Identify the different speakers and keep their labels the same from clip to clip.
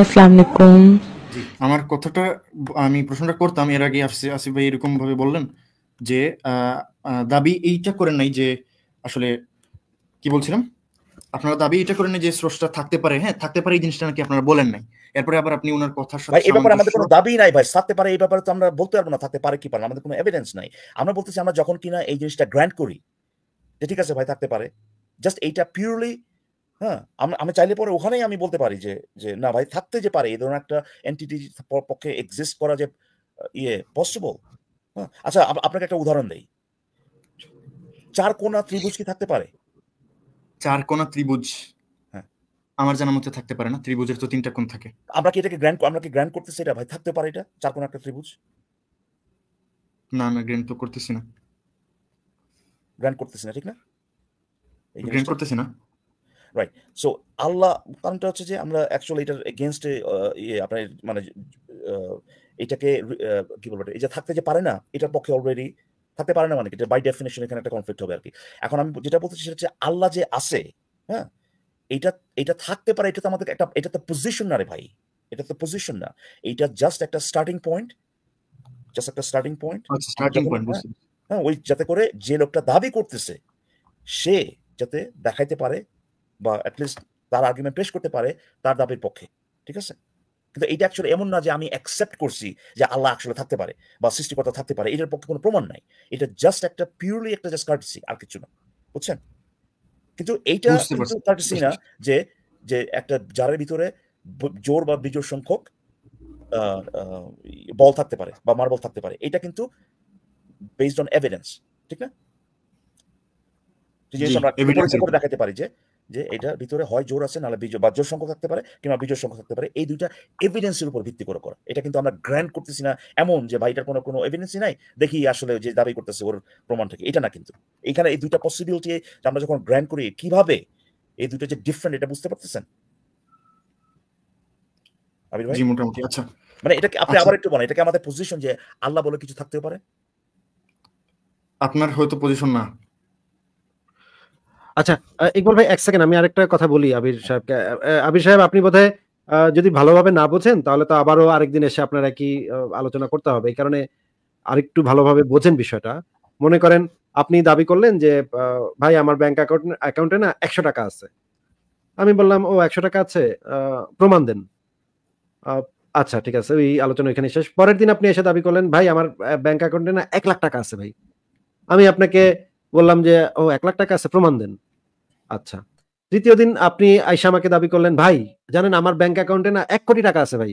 Speaker 1: আসসালামু আলাইকুম আমার কথাটা আমি প্রশ্নটা করতাম এর আগে আসিফ ভাই এরকম ভাবে বললেন যে দাবি এইটা করেন নাই যে আসলে কি বলছিলাম আপনারা দাবি এটা করেন যে স্রষ্টা থাকতে পারে হ্যাঁ থাকতে পারে এই জিনিসটা নাকি আপনারা বলেন নাই এরপরে আবার আপনি ওনার কথার সাথে এই ব্যাপারে আমাদের কোনো
Speaker 2: দাবি নাই ভাই থাকতে পারে এই ব্যাপারে তো আমরা বলতে পারবো না থাকতে পারে কি পারে আমাদের কোনো এভিডেন্স নাই আমরা বলতেছি আমরা যখন কিনা এই জিনিসটা গ্র্যান্ড করি যে ঠিক আছে ভাই থাকতে পারে জাস্ট এইটা পিওরলি হ্যাঁ আমি চাইলে পরে ওখানেই আমি বলতে পারি যে যে না ভাই থাকতে যে পারে এই ধরনের একটা এনটিটি পক্ষে এক্সিস্ট করা যে ইয়ে পসিবল হ্যাঁ আচ্ছা আপনাকে একটা উদাহরণ দেই চার কোনা ত্রিভুজ কি থাকতে পারে
Speaker 1: চার কোনা ত্রিভুজ হ্যাঁ। আমার জানা মতে থাকতে পারে না ত্রিভুজের তো তিনটা কোণ থাকে
Speaker 2: আমরা কি এটাকে গ্র্যান্ড আমরা কি গ্র্যান্ড করতেছি এটা ভাই থাকতে পারে এটা চার কোনা একটা ত্রিভুজ
Speaker 1: না না গ্র্যান্ড তো করতেছি না
Speaker 2: গ্র্যান্ড করতেছি না ঠিক না গ্র্যান্ড করতেছি না রাইট সো আল্লাহ কারণটা হচ্ছে যে আমরা অ্যাকচুয়ালি এটার এগেনস্টে ইয়ে আপনার মানে এটাকে কি বলবো এটা থাকতে যে পারে না এটার পক্ষে অলরেডি থাকতে পারে না মানে এটা বাই ডেফিনেশন এখানে একটা কনফ্লিক্ট হবে আর কি এখন আমি যেটা বলতেছি সেটা হচ্ছে আল্লাহ যে আছে হ্যাঁ এটা এটা থাকতে পারে এটা তো আমাদের একটা এটা তো পজিশন না রে ভাই এটা তো পজিশন না এটা জাস্ট একটা স্টার্টিং পয়েন্ট জাস্ট একটা স্টার্টিং পয়েন্ট স্টার্টিং পয়েন্ট হ্যাঁ ওই যাতে করে যে লোকটা দাবি করতেছে সে যাতে দেখাইতে পারে বা অ্যাটলিস্ট তার আর্গুমেন্ট পেশ করতে পারে তার দাবির পক্ষে ঠিক আছে কিন্তু এটা অ্যাকচুয়ালি এমন না যে আমি অ্যাকসেপ্ট করছি যে আল্লাহ আসলে থাকতে পারে বা সৃষ্টিকর্তা থাকতে পারে এটার পক্ষে কোনো প্রমাণ নাই এটা জাস্ট একটা পিওরলি একটা জাস্ট কার্টিসি আর কিছু না বুঝছেন কিন্তু এইটা কার্টিসি না যে যে একটা যারের ভিতরে জোর বা বিজোর সংখ্যক বল থাকতে পারে বা মার্বল থাকতে পারে এটা কিন্তু বেসড অন এভিডেন্স ঠিক না দেখাতে পারি যে যে এটা ভিতরে হয় জোর আছে নাহলে বিজয় বা জোর সংখ্যা থাকতে পারে কিংবা বিজয় সংখ্যা থাকতে পারে এই দুইটা এভিডেন্সের উপর ভিত্তি করে করা এটা কিন্তু আমরা গ্র্যান্ড করতেছি না এমন যে ভাই এটার কোনো কোনো এভিডেন্সই নাই দেখি আসলে যে দাবি করতেছে ওর প্রমাণ থেকে এটা না কিন্তু এখানে এই দুইটা পসিবিলিটি আমরা যখন গ্র্যান্ড করি কিভাবে এই দুইটা যে ডিফারেন্ট এটা বুঝতে পারতেছেন
Speaker 1: আচ্ছা। মানে এটাকে আপনি আচ্ছা। আবার
Speaker 2: একটু বলেন এটাকে আমাদের পজিশন যে আল্লাহ বলে কিছু থাকতে পারে
Speaker 1: আপনার হয়তো পজিশন না
Speaker 3: আচ্ছা ইকবাল ভাই এক সেকেন্ড আমি আরেকটা কথা বলি আবির সাহেবকে আবির সাহেব আপনি বোধহয় যদি ভালোভাবে না বোঝেন তাহলে তো আবারও আরেকদিন এসে আপনারা কি আলোচনা করতে হবে এই কারণে আরেকটু ভালোভাবে বোঝেন বিষয়টা মনে করেন আপনি দাবি করলেন যে ভাই আমার ব্যাংক অ্যাকাউন্ট অ্যাকাউন্টে না একশো টাকা আছে আমি বললাম ও একশো টাকা আছে প্রমাণ দেন আচ্ছা ঠিক আছে ওই আলোচনা এখানে শেষ পরের দিন আপনি এসে দাবি করলেন ভাই আমার ব্যাংক অ্যাকাউন্টে না এক লাখ টাকা আছে ভাই আমি আপনাকে বললাম যে ও এক লাখ টাকা আছে প্রমাণ দেন আচ্ছা তৃতীয় দিন আপনি আইসা আমাকে দাবি করলেন ভাই জানেন আমার ব্যাংক অ্যাকাউন্টে না এক কোটি টাকা আছে ভাই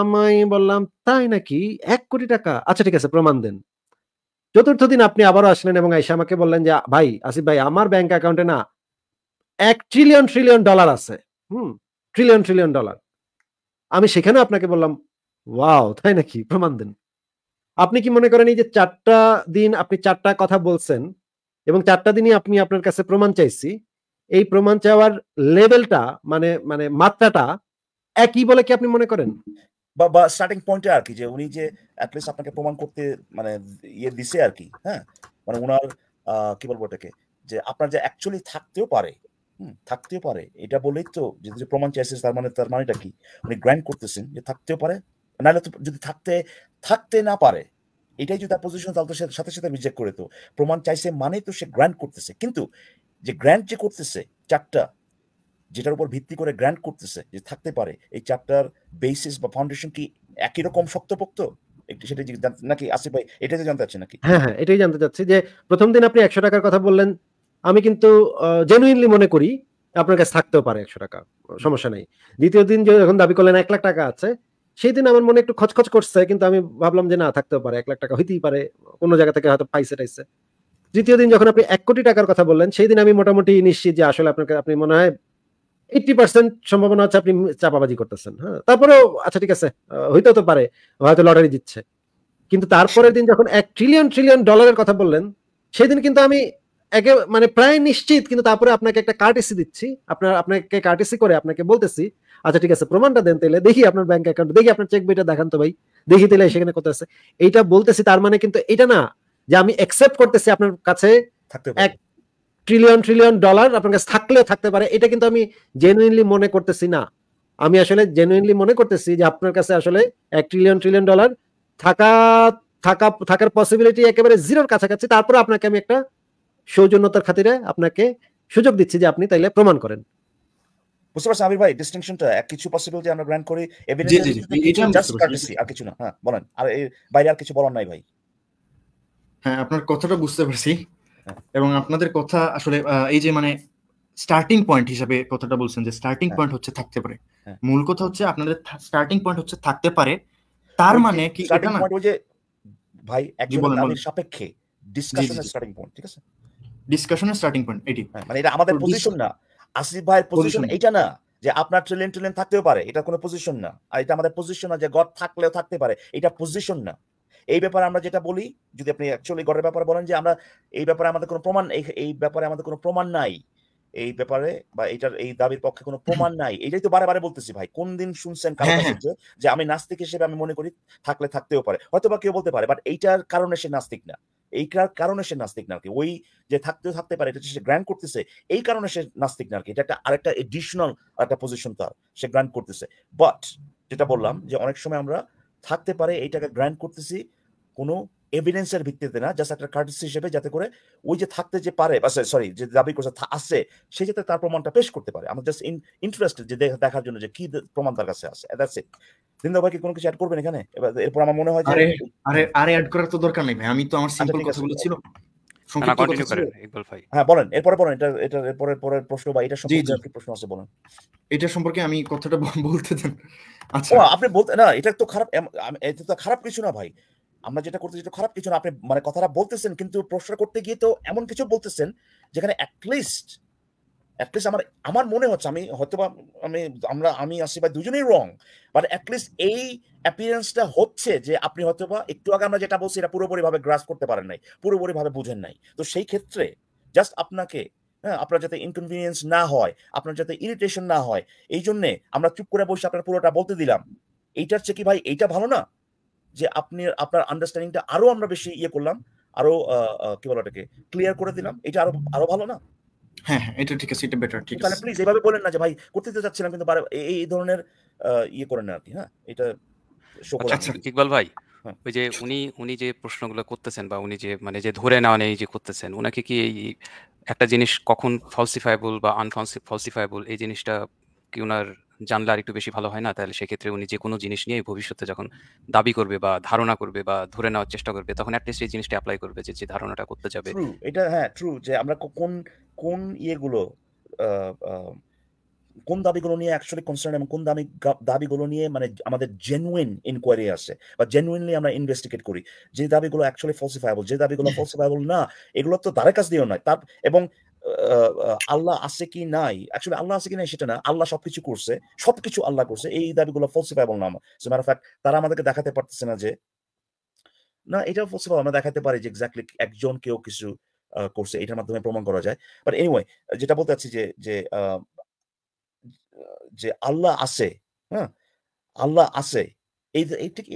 Speaker 3: আমি বললাম তাই নাকি এক কোটি টাকা আচ্ছা ঠিক আছে প্রমাণ দেন চতুর্থ দিন আপনি আবারও আসলেন এবং আইসা আমাকে বললেন যে ভাই আসিফ ভাই আমার ব্যাংক অ্যাকাউন্টে না এক ট্রিলিয়ন ট্রিলিয়ন ডলার আছে হুম ট্রিলিয়ন ট্রিলিয়ন ডলার আমি সেখানে আপনাকে বললাম ওয়াও তাই নাকি প্রমাণ দেন আপনি কি মনে করেন এই যে চারটা দিন আপনি চারটা কথা বলছেন এবং চারটা দিনই আপনি আপনার কাছে প্রমাণ চাইছি এই প্রমাণ চাওয়ার লেভেলটা মানে মানে মাত্রাটা
Speaker 2: একই বলে কি আপনি মনে করেন বা বা স্টার্টিং পয়েন্টে আর কি যে উনি যে অ্যাটলিস্ট আপনাকে প্রমাণ করতে মানে ইয়ে দিছে আর কি হ্যাঁ মানে ওনার কি বলবো ওটাকে যে আপনার যে অ্যাকচুয়ালি থাকতেও পারে থাকতেও পারে এটা বলেই তো যদি প্রমাণ চাইছে তার মানে তার মানেটা কি উনি গ্র্যান্ড করতেছেন যে থাকতেও পারে নাহলে তো যদি থাকতে থাকতে না পারে এটাই যদি অপোজিশন তাহলে সাথে সাথে রিজেক্ট করে তো প্রমাণ চাইছে মানে তো সে গ্র্যান্ট করতেছে কিন্তু যে গ্র্যান্ট যে করতেছে চারটা যেটার উপর ভিত্তি করে গ্র্যান্ট করতেছে যে থাকতে পারে এই চারটার বেসিস বা ফাউন্ডেশন কি একই রকম শক্তপোক্ত নাকি আসিফ ভাই এটাই জানতে চাচ্ছি নাকি হ্যাঁ হ্যাঁ
Speaker 3: এটাই জানতে চাচ্ছি যে প্রথম দিন আপনি একশো টাকার কথা বললেন আমি কিন্তু জেনুইনলি মনে করি আপনার কাছে থাকতেও পারে একশো টাকা সমস্যা নেই দ্বিতীয় দিন যখন দাবি করলেন এক লাখ টাকা আছে সেই দিন আমার মনে একটু খচখচ করছে কিন্তু আমি ভাবলাম যে না থাকতেও পারে এক লাখ টাকা হইতেই পারে অন্য জায়গা থেকে হয়তো পাইছে টাইসে দ্বিতীয় দিন যখন আপনি এক কোটি টাকার কথা বললেন সেই দিন আমি মোটামুটি নিশ্চিত যে আসলে আপনাকে আপনি মনে হয় এইটটি পার্সেন্ট সম্ভাবনা হচ্ছে আপনি চাপাবাজি করতেছেন হ্যাঁ তারপরেও আচ্ছা ঠিক আছে হইতেও তো পারে হয়তো লটারি দিচ্ছে কিন্তু তারপরের দিন যখন এক ট্রিলিয়ন ট্রিলিয়ন ডলারের কথা বললেন সেই দিন কিন্তু আমি একে মানে প্রায় নিশ্চিত কিন্তু তারপরে আপনাকে একটা কার্টিসি দিচ্ছি আপনার আপনাকে কার্টিসি করে আপনাকে বলতেছি আচ্ছা ঠিক আছে প্রমাণটা দেন তাহলে দেখি আপনার ব্যাংক অ্যাকাউন্ট দেখি আপনার চেক বইটা দেখান তো ভাই দেখি তাহলে সেখানে কত আছে এইটা বলতেছি তার মানে কিন্তু এটা না যে আমি অ্যাকসেপ্ট করতেছি আপনার কাছে এক ট্রিলিয়ন ট্রিলিয়ন ডলার আপনার কাছে থাকলেও থাকতে পারে এটা কিন্তু আমি জেনুইনলি মনে করতেছি না আমি আসলে জেনুইনলি মনে করতেছি যে আপনার কাছে আসলে এক ট্রিলিয়ন ট্রিলিয়ন ডলার থাকা থাকা থাকার পসিবিলিটি একেবারে জিরোর কাছাকাছি তারপরে আপনাকে আমি একটা সৌজন্যতার খাতিরে আপনাকে সুযোগ দিচ্ছি যে আপনি তাইলে প্রমাণ করেন
Speaker 2: বুঝতে পারছেন আবির ভাই ডিস্টিংশনটা কিছু পসিবল যে আমরা গ্র্যান্ড করি এভিডেন্স আর কিছু না হ্যাঁ বলেন আর এই বাইরে আর কিছু বলার নাই ভাই
Speaker 1: হ্যাঁ আপনার কথাটা বুঝতে পারছি হ্যাঁ। এবং আপনাদের কথা আসলে এই যে মানে স্টার্টিং পয়েন্ট হিসাবে কথাটা বলছেন যে স্টার্টিং হ্যাঁ। পয়েন্ট হচ্ছে থাকতে পারে হ্যাঁ। মূল কথা হচ্ছে আপনাদের স্টার্টিং পয়েন্ট হচ্ছে থাকতে পারে তার মানে কি এটা না
Speaker 2: যে ভাই একজন দাবির সাপেক্ষে ডিসকাশনের স্টার্টিং পয়েন্ট ঠিক আছে ডিসকাশনের স্টার্টিং পয়েন্ট এটি মানে এটা আমাদের পজিশন না আসিফ ভাইয়ের পজিশন এটা না যে আপনার ট্রেলেন ট্রেলেন থাকতেও পারে এটা কোনো পজিশন না আর এটা আমাদের পজিশন না যে গড থাকলেও থাকতে পারে এটা পজিশন না এই ব্যাপারে আমরা যেটা বলি যদি আপনি অ্যাকচুয়ালি গডের ব্যাপারে বলেন যে আমরা এই ব্যাপারে আমাদের কোনো প্রমাণ এই ব্যাপারে আমাদের কোনো প্রমাণ নাই এই ব্যাপারে বা এটার এই দাবির পক্ষে কোনো প্রমাণ নাই এটাই তো বারে বারে বলতেছি ভাই কোন দিন শুনছেন কারো হ্যাঁ, কাছে হ্যাঁ। যে আমি নাস্তিক হিসেবে আমি মনে করি থাকলে থাকতেও পারে হয়তো বা কেউ বলতে পারে বাট এইটার কারণে সে নাস্তিক না এই কারণে সে নাস্তিক নাকি ওই যে থাকতে থাকতে পারে এটা সে গ্র্যান্ড করতেছে এই কারণে সে নাস্তিক নাকি এটা একটা আরেকটা এডিশনাল একটা পজিশন তার সে গ্র্যান্ড করতেছে বাট যেটা বললাম যে অনেক সময় আমরা থাকতে পারে এইটাকে গ্র্যান্ড করতেছি কোনো এভিডেন্সের ভিত্তিতে না জাস্ট একটা কার্টিস হিসেবে যাতে করে ওই যে থাকতে যে পারে বা সরি যে দাবি করছে আসে সে যাতে তার প্রমাণটা পেশ করতে পারে আমার জাস্ট ইন্টারেস্টেড যে দেখার জন্য যে কি প্রমাণ তার কাছে আছে দ্যাটস ইট দিনদা ভাই কি কোনো কিছু অ্যাড করবেন এখানে এরপর আমার মনে হয় যে আরে আরে অ্যাড করার
Speaker 1: তো দরকার নেই আমি তো আমার সিম্পল আচ্ছা,
Speaker 2: হ্যাঁ বলেন বলেন এটা এটা প্রশ্ন আছে বলেন সম্পর্কে আমি কথাটা বলতে আচ্ছা আপনি বলতে না এটা তো খারাপ এটা তো খারাপ কিছু না ভাই আমরা যেটা করতে যেটা খারাপ কিছু না আপনি মানে কথাটা বলতেছেন কিন্তু প্রশ্ন করতে গিয়ে তো এমন কিছু বলতেছেন যেখানে অ্যাটলিস্ট অ্যাটলিস্ট আমার আমার মনে হচ্ছে আমি হয়তো বা আমি আমরা আমি আসি বা দুজনেই রং বাট অ্যাটলিস্ট এই অ্যাপিয়ারেন্সটা হচ্ছে যে আপনি হয়তো বা একটু আগে আমরা যেটা বলছি এটা পুরোপুরিভাবে গ্রাস করতে পারেন নাই পুরোপুরিভাবে বুঝেন নাই তো সেই ক্ষেত্রে জাস্ট আপনাকে হ্যাঁ আপনার যাতে ইনকনভিনিয়েন্স না হয় আপনার যাতে ইরিটেশন না হয় এই জন্যে আমরা চুপ করে বসে আপনার পুরোটা বলতে দিলাম এইটার চেয়ে কি ভাই এইটা ভালো না যে আপনি আপনার আন্ডারস্ট্যান্ডিংটা আরো আমরা বেশি ইয়ে করলাম আরো কি বলো এটাকে ক্লিয়ার করে দিলাম এটা আরো আরো ভালো না
Speaker 1: হ্যাঁ, হ্যাঁ এটা ঠিক আছে এটা বেটার ঠিক আছে তাহলে
Speaker 2: প্লিজ এভাবে বলেন না যে ভাই করতে তো চাচ্ছিলাম কিন্তু এই ধরনের ইয়ে করেন না আর কি হ্যাঁ এটা আচ্ছা, আচ্ছা,
Speaker 4: ইকবাল ভাই হ্যাঁ। ওই যে উনি উনি যে প্রশ্নগুলো করতেছেন বা উনি যে মানে যে ধরে নেওয়া নেই যে করতেছেন ওনাকে কি এই একটা জিনিস কখন ফলসিফাইবল বা আনফলসিফাইবল এই জিনিসটা কি ওনার জানলে আর একটু বেশি ভালো হয় না তাহলে সেক্ষেত্রে উনি যে কোনো জিনিস নিয়ে ভবিষ্যতে যখন দাবি করবে বা ধারণা করবে বা ধরে নেওয়ার চেষ্টা করবে তখন অ্যাটলিস্ট এই জিনিসটা অ্যাপ্লাই করবে যে যে ধারণাটা করতে যাবে
Speaker 2: এটা হ্যাঁ ট্রু যে আমরা কোন কোন ইয়েগুলো কোন দাবিগুলো নিয়ে অ্যাকচুয়ালি কনসার্ন এবং কোন দাবি দাবিগুলো নিয়ে মানে আমাদের জেনুইন ইনকোয়ারি আছে বা জেনুইনলি আমরা ইনভেস্টিগেট করি যে দাবিগুলো অ্যাকচুয়ালি ফলসিফাইবল যে দাবিগুলো ফলসিফাইবল না এগুলো তো ধারে কাছ দিয়েও নয় তার এবং আল্লাহ আছে কি নাই অ্যাকচুয়ালি আল্লাহ আছে কি নাই সেটা না আল্লাহ সবকিছু করছে সবকিছু আল্লাহ করছে এই দাবিগুলো ফলসিফাইবল না সো ম্যাটার ফ্যাক্ট তারা আমাদেরকে দেখাতে পারতেছে না যে না এটা ফলসিফাল আমরা দেখাতে পারি যে এক্স্যাক্টলি একজন কেউ কিছু করছে এটার মাধ্যমে প্রমাণ করা যায় বাট এনিওয়ে যেটা বলতে চাচ্ছি যে যে যে আল্লাহ আছে হ্যাঁ আল্লাহ আছে এই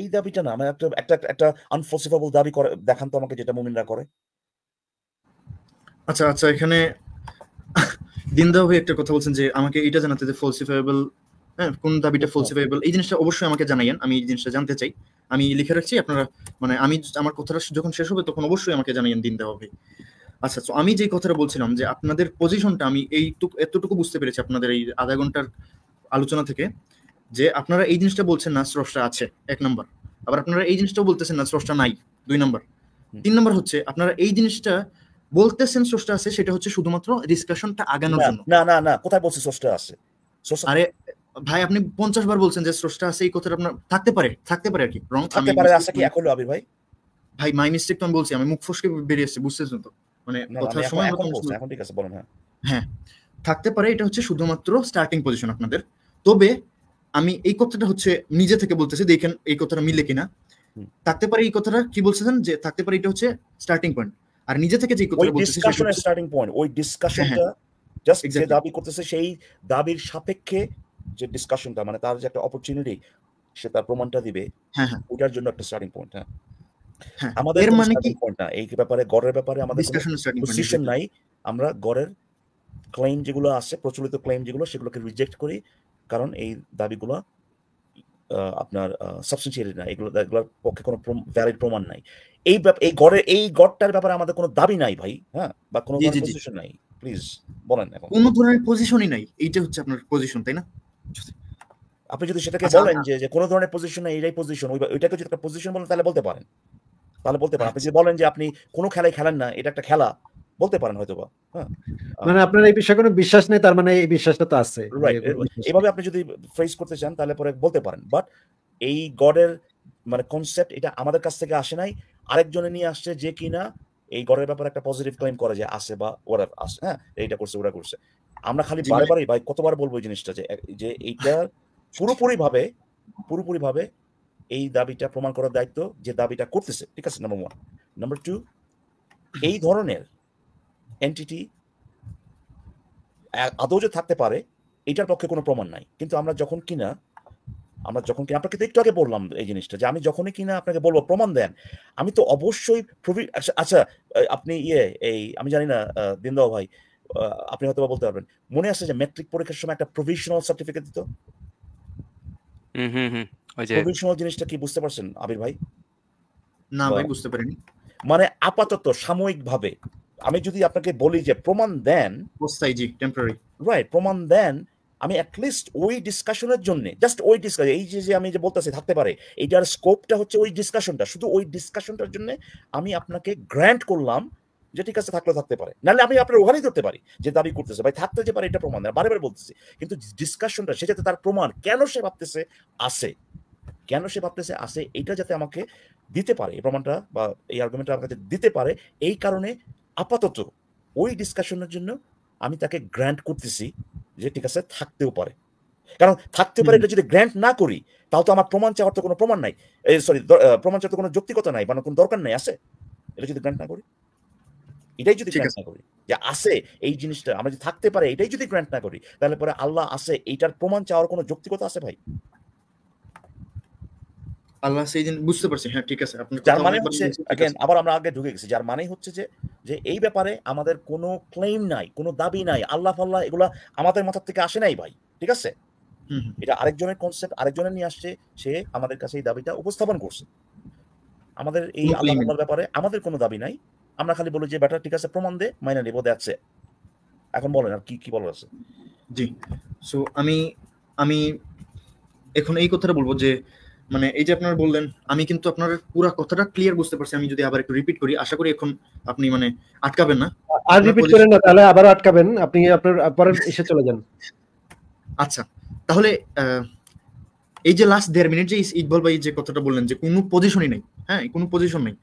Speaker 2: এই দাবিটা না মানে একটা একটা একটা আনফলসিফাবল দাবি করে দেখান তো আমাকে যেটা মুমিনরা করে
Speaker 1: আচ্ছা আচ্ছা এখানে দিনদা ভাই একটা কথা বলছেন যে আমাকে এটা জানাতে যে ফলসিফাইবল হ্যাঁ কোন দাবিটা ফলসিফাইবল আচ্ছা। এই জিনিসটা অবশ্যই আমাকে জানাইয়েন আমি এই জিনিসটা জানতে চাই আমি লিখে রাখছি আপনারা মানে আমি আমার কথাটা যখন শেষ হবে তখন অবশ্যই আমাকে জানাইয়েন দিনদা ভাই আচ্ছা তো আমি যে কথাটা বলছিলাম যে আপনাদের পজিশনটা আমি এই এতটুকু বুঝতে পেরেছি আপনাদের এই আধা ঘন্টার আলোচনা থেকে যে আপনারা এই জিনিসটা বলছেন না স্রষ্টা আছে এক নম্বর আবার আপনারা এই জিনিসটাও বলতেছেন না স্রষ্টা নাই দুই নম্বর তিন নম্বর হচ্ছে আপনারা এই জিনিসটা বলতেছেন স্রষ্টা আছে সেটা হচ্ছে শুধুমাত্র ডিসকাশনটা আগানোর জন্য না না না কোথায় বলছে স্রষ্টা আছে আরে ভাই আপনি পঞ্চাশ বার বলছেন যে স্রষ্টা আছে এই কথাটা আপনার থাকতে পারে থাকতে পারে আর কি রং থাকতে পারে আছে কি মানে- এখন আবির ভাই ভাই মাই মিস্টেক তো আমি বলছি আমি মুখ ফসকে বেরিয়ে এসেছি বুঝতেছেন তো
Speaker 2: মানে কথার সময় এখন ঠিক আছে বলেন হ্যাঁ
Speaker 1: হ্যাঁ থাকতে পারে এটা হচ্ছে শুধুমাত্র স্টার্টিং পজিশন আপনাদের তবে আমি এই কথাটা হচ্ছে নিজে থেকে বলতেছি দেখেন এই কথাটা মিলে কিনা থাকতে পারে এই কথাটা কি বলছেন যে থাকতে পারে এটা হচ্ছে স্টার্টিং পয়েন্ট আর নিজে থেকে যে কথা বলতেছে ডিসকাশনের
Speaker 2: স্টার্টিং পয়েন্ট ওই ডিসকাশনটা হ্যাঁ, জাস্ট যে দাবি করতেছে সেই দাবির সাপেক্ষে যে ডিসকাশনটা মানে তার যে একটা অপরচুনিটি সে তার প্রমাণটা দিবে হ্যাঁ, হ্যাঁ। ওটার জন্য একটা স্টার্টিং পয়েন্ট হ্যাঁ আমাদের মানে কি এই ব্যাপারে গড়ের ব্যাপারে আমাদের পজিশন নাই আমরা গড়ের ক্লেম যেগুলো আছে প্রচলিত ক্লেম যেগুলো সেগুলোকে রিজেক্ট করি কারণ এই দাবিগুলো আপনার না এগুলো এগুলোর পক্ষে কোনো ভ্যালিড প্রমাণ নাই এই এই গড়ের এই গড়টার ব্যাপারে আমাদের কোনো দাবি নাই ভাই হ্যাঁ বা কোনো পজিশন নাই প্লিজ বলেন এখন কোনো ধরনের পজিশনই নাই এইটা হচ্ছে আপনার পজিশন তাই না আপনি যদি সেটাকে আচ্ছা, বলেন আচ্ছা। যে যে কোনো ধরনের পজিশন নাই এটাই পজিশন ওইটাকে যদি একটা পজিশন বলেন তাহলে বলতে পারেন তাহলে বলতে পারেন আপনি আচ্ছা। যদি বলেন যে আপনি কোনো খেলায় খেলেন না এটা একটা খেলা বলতে পারেন হয়তো বা হ্যাঁ। মানে
Speaker 3: আপনার এই বিষয়ে কোনো বিশ্বাস নেই তার মানে এই বিশ্বাসটা তো আছে
Speaker 2: এভাবে আপনি যদি ফ্রেজ করতে চান তাহলে পরে বলতে পারেন বাট এই গডের মানে কনসেপ্ট এটা আমাদের কাছ থেকে আসে নাই আরেকজনে নিয়ে আসছে যে কিনা এই গডের ব্যাপারে একটা পজিটিভ ক্লেম করে যে আছে বা ওরা আছে হ্যাঁ এইটা করছে ওরা করছে আমরা খালি বারে ভাই কতবার বলবো এই জিনিসটা যে যে এইটা পুরোপুরি ভাবে পুরোপুরি ভাবে এই দাবিটা প্রমাণ করার দায়িত্ব যে দাবিটা করতেছে ঠিক আছে নাম্বার ওয়ান নাম্বার টু এই ধরনের এন্টিটি আদৌ যে থাকতে পারে এটার পক্ষে কোনো প্রমাণ নাই কিন্তু আমরা যখন কিনা আমরা যখন কিনা আপনাকে একটু আগে বললাম এই জিনিসটা যে আমি যখনই কিনা আপনাকে বলবো প্রমাণ দেন আমি তো অবশ্যই আচ্ছা, আচ্ছা আপনি ইয়ে এই আমি জানি না দিনদাও ভাই আপনি হয়তো বলতে পারবেন মনে আছে যে ম্যাট্রিক পরীক্ষার সময় একটা প্রভিশনাল সার্টিফিকেট দিত প্রভিশনাল জিনিসটা কি বুঝতে পারছেন আবির ভাই না ভাই বুঝতে পারিনি মানে আপাতত সাময়িকভাবে আমি যদি আপনাকে বলি যে প্রমাণ দেন টেম্পোরারি রাইট প্রমাণ দেন আমি অ্যাটলিস্ট ওই ডিসকাশনের জন্য জাস্ট ওই ডিসকাশন এই যে যে আমি যে বলতেছি থাকতে পারে এইটার স্কোপটা হচ্ছে ওই ডিসকাশনটা শুধু ওই ডিসকাশনটার জন্য আমি আপনাকে গ্র্যান্ট করলাম যে ঠিক আছে থাকলে থাকতে পারে নাহলে আমি আপনার ওখানেই ধরতে পারি যে দাবি করতেছে ভাই থাকতে যে পারে এটা প্রমাণ বারে বারে বলতেছি কিন্তু ডিসকাশনটা সে যাতে তার প্রমাণ কেন সে ভাবতেছে আসে কেন সে ভাবতেছে আসে এটা যাতে আমাকে দিতে পারে এই প্রমাণটা বা এই আর্গুমেন্টটা আমাকে দিতে পারে এই কারণে আপাতত ওই ডিসকাশনের জন্য আমি তাকে গ্র্যান্ট করতেছি যে ঠিক আছে থাকতেও পারে কারণ থাকতে পারে যদি গ্র্যান্ট না করি তাও তো আমার প্রমাণ চাওয়ার তো কোনো প্রমাণ নাই সরি প্রমাণ চাওয়ার তো কোনো যৌক্তিকতা নাই মানে কোনো দরকার নাই আছে এটা যদি গ্র্যান্ট না করি এটাই যদি গ্র্যান্ট না করি যে আছে এই জিনিসটা আমরা যদি থাকতে পারে এটাই যদি গ্র্যান্ট না করি তাহলে পরে আল্লাহ আছে এইটার প্রমাণ চাওয়ার কোনো যৌক্তিকতা আছে ভাই আল্লাহ সেই দিন বুঝতে হ্যাঁ ঠিক আছে আপনি যার মানে হচ্ছে अगेन আবার আমরা আগে ঢুকে গেছি যার মানে হচ্ছে যে যে এই ব্যাপারে আমাদের কোনো ক্লেম নাই কোনো দাবি নাই আল্লাহ ফাল্লাহ আমাদের থেকে আসে নাই ভাই ঠিক আছে এটা আরেকজনের কনসেপ্ট আরেকজনের নিয়ে আসছে সে আমাদের কাছে এই দাবিটা উপস্থাপন করছে আমাদের এই আল্লাহ আল্লাহর ব্যাপারে আমাদের কোনো দাবি নাই আমরা খালি বলি যে ব্যাটার ঠিক আছে প্রমাণ দে মাইনা নেবো দেখছে এখন বলেন আর কি কি বলার আছে জি সো আমি আমি এখন
Speaker 1: এই কথাটা বলবো যে মানে এই যে আপনার বললেন আমি কিন্তু আপনার পুরো কথাটা ক্লিয়ার বুঝতে পারছি আমি যদি আবার একটু রিপিট করি আশা করি এখন আপনি মানে আটকাবেন না আর রিপিট করেন না
Speaker 3: তাহলে আবার আটকাবেন আপনি
Speaker 1: আপনার পরের এসে চলে যান আচ্ছা তাহলে এই যে লাস্ট দেড় মিনিট যে ইকবাল ভাই যে কথাটা বললেন যে কোনো পজিশনই নাই হ্যাঁ কোনো পজিশন নাই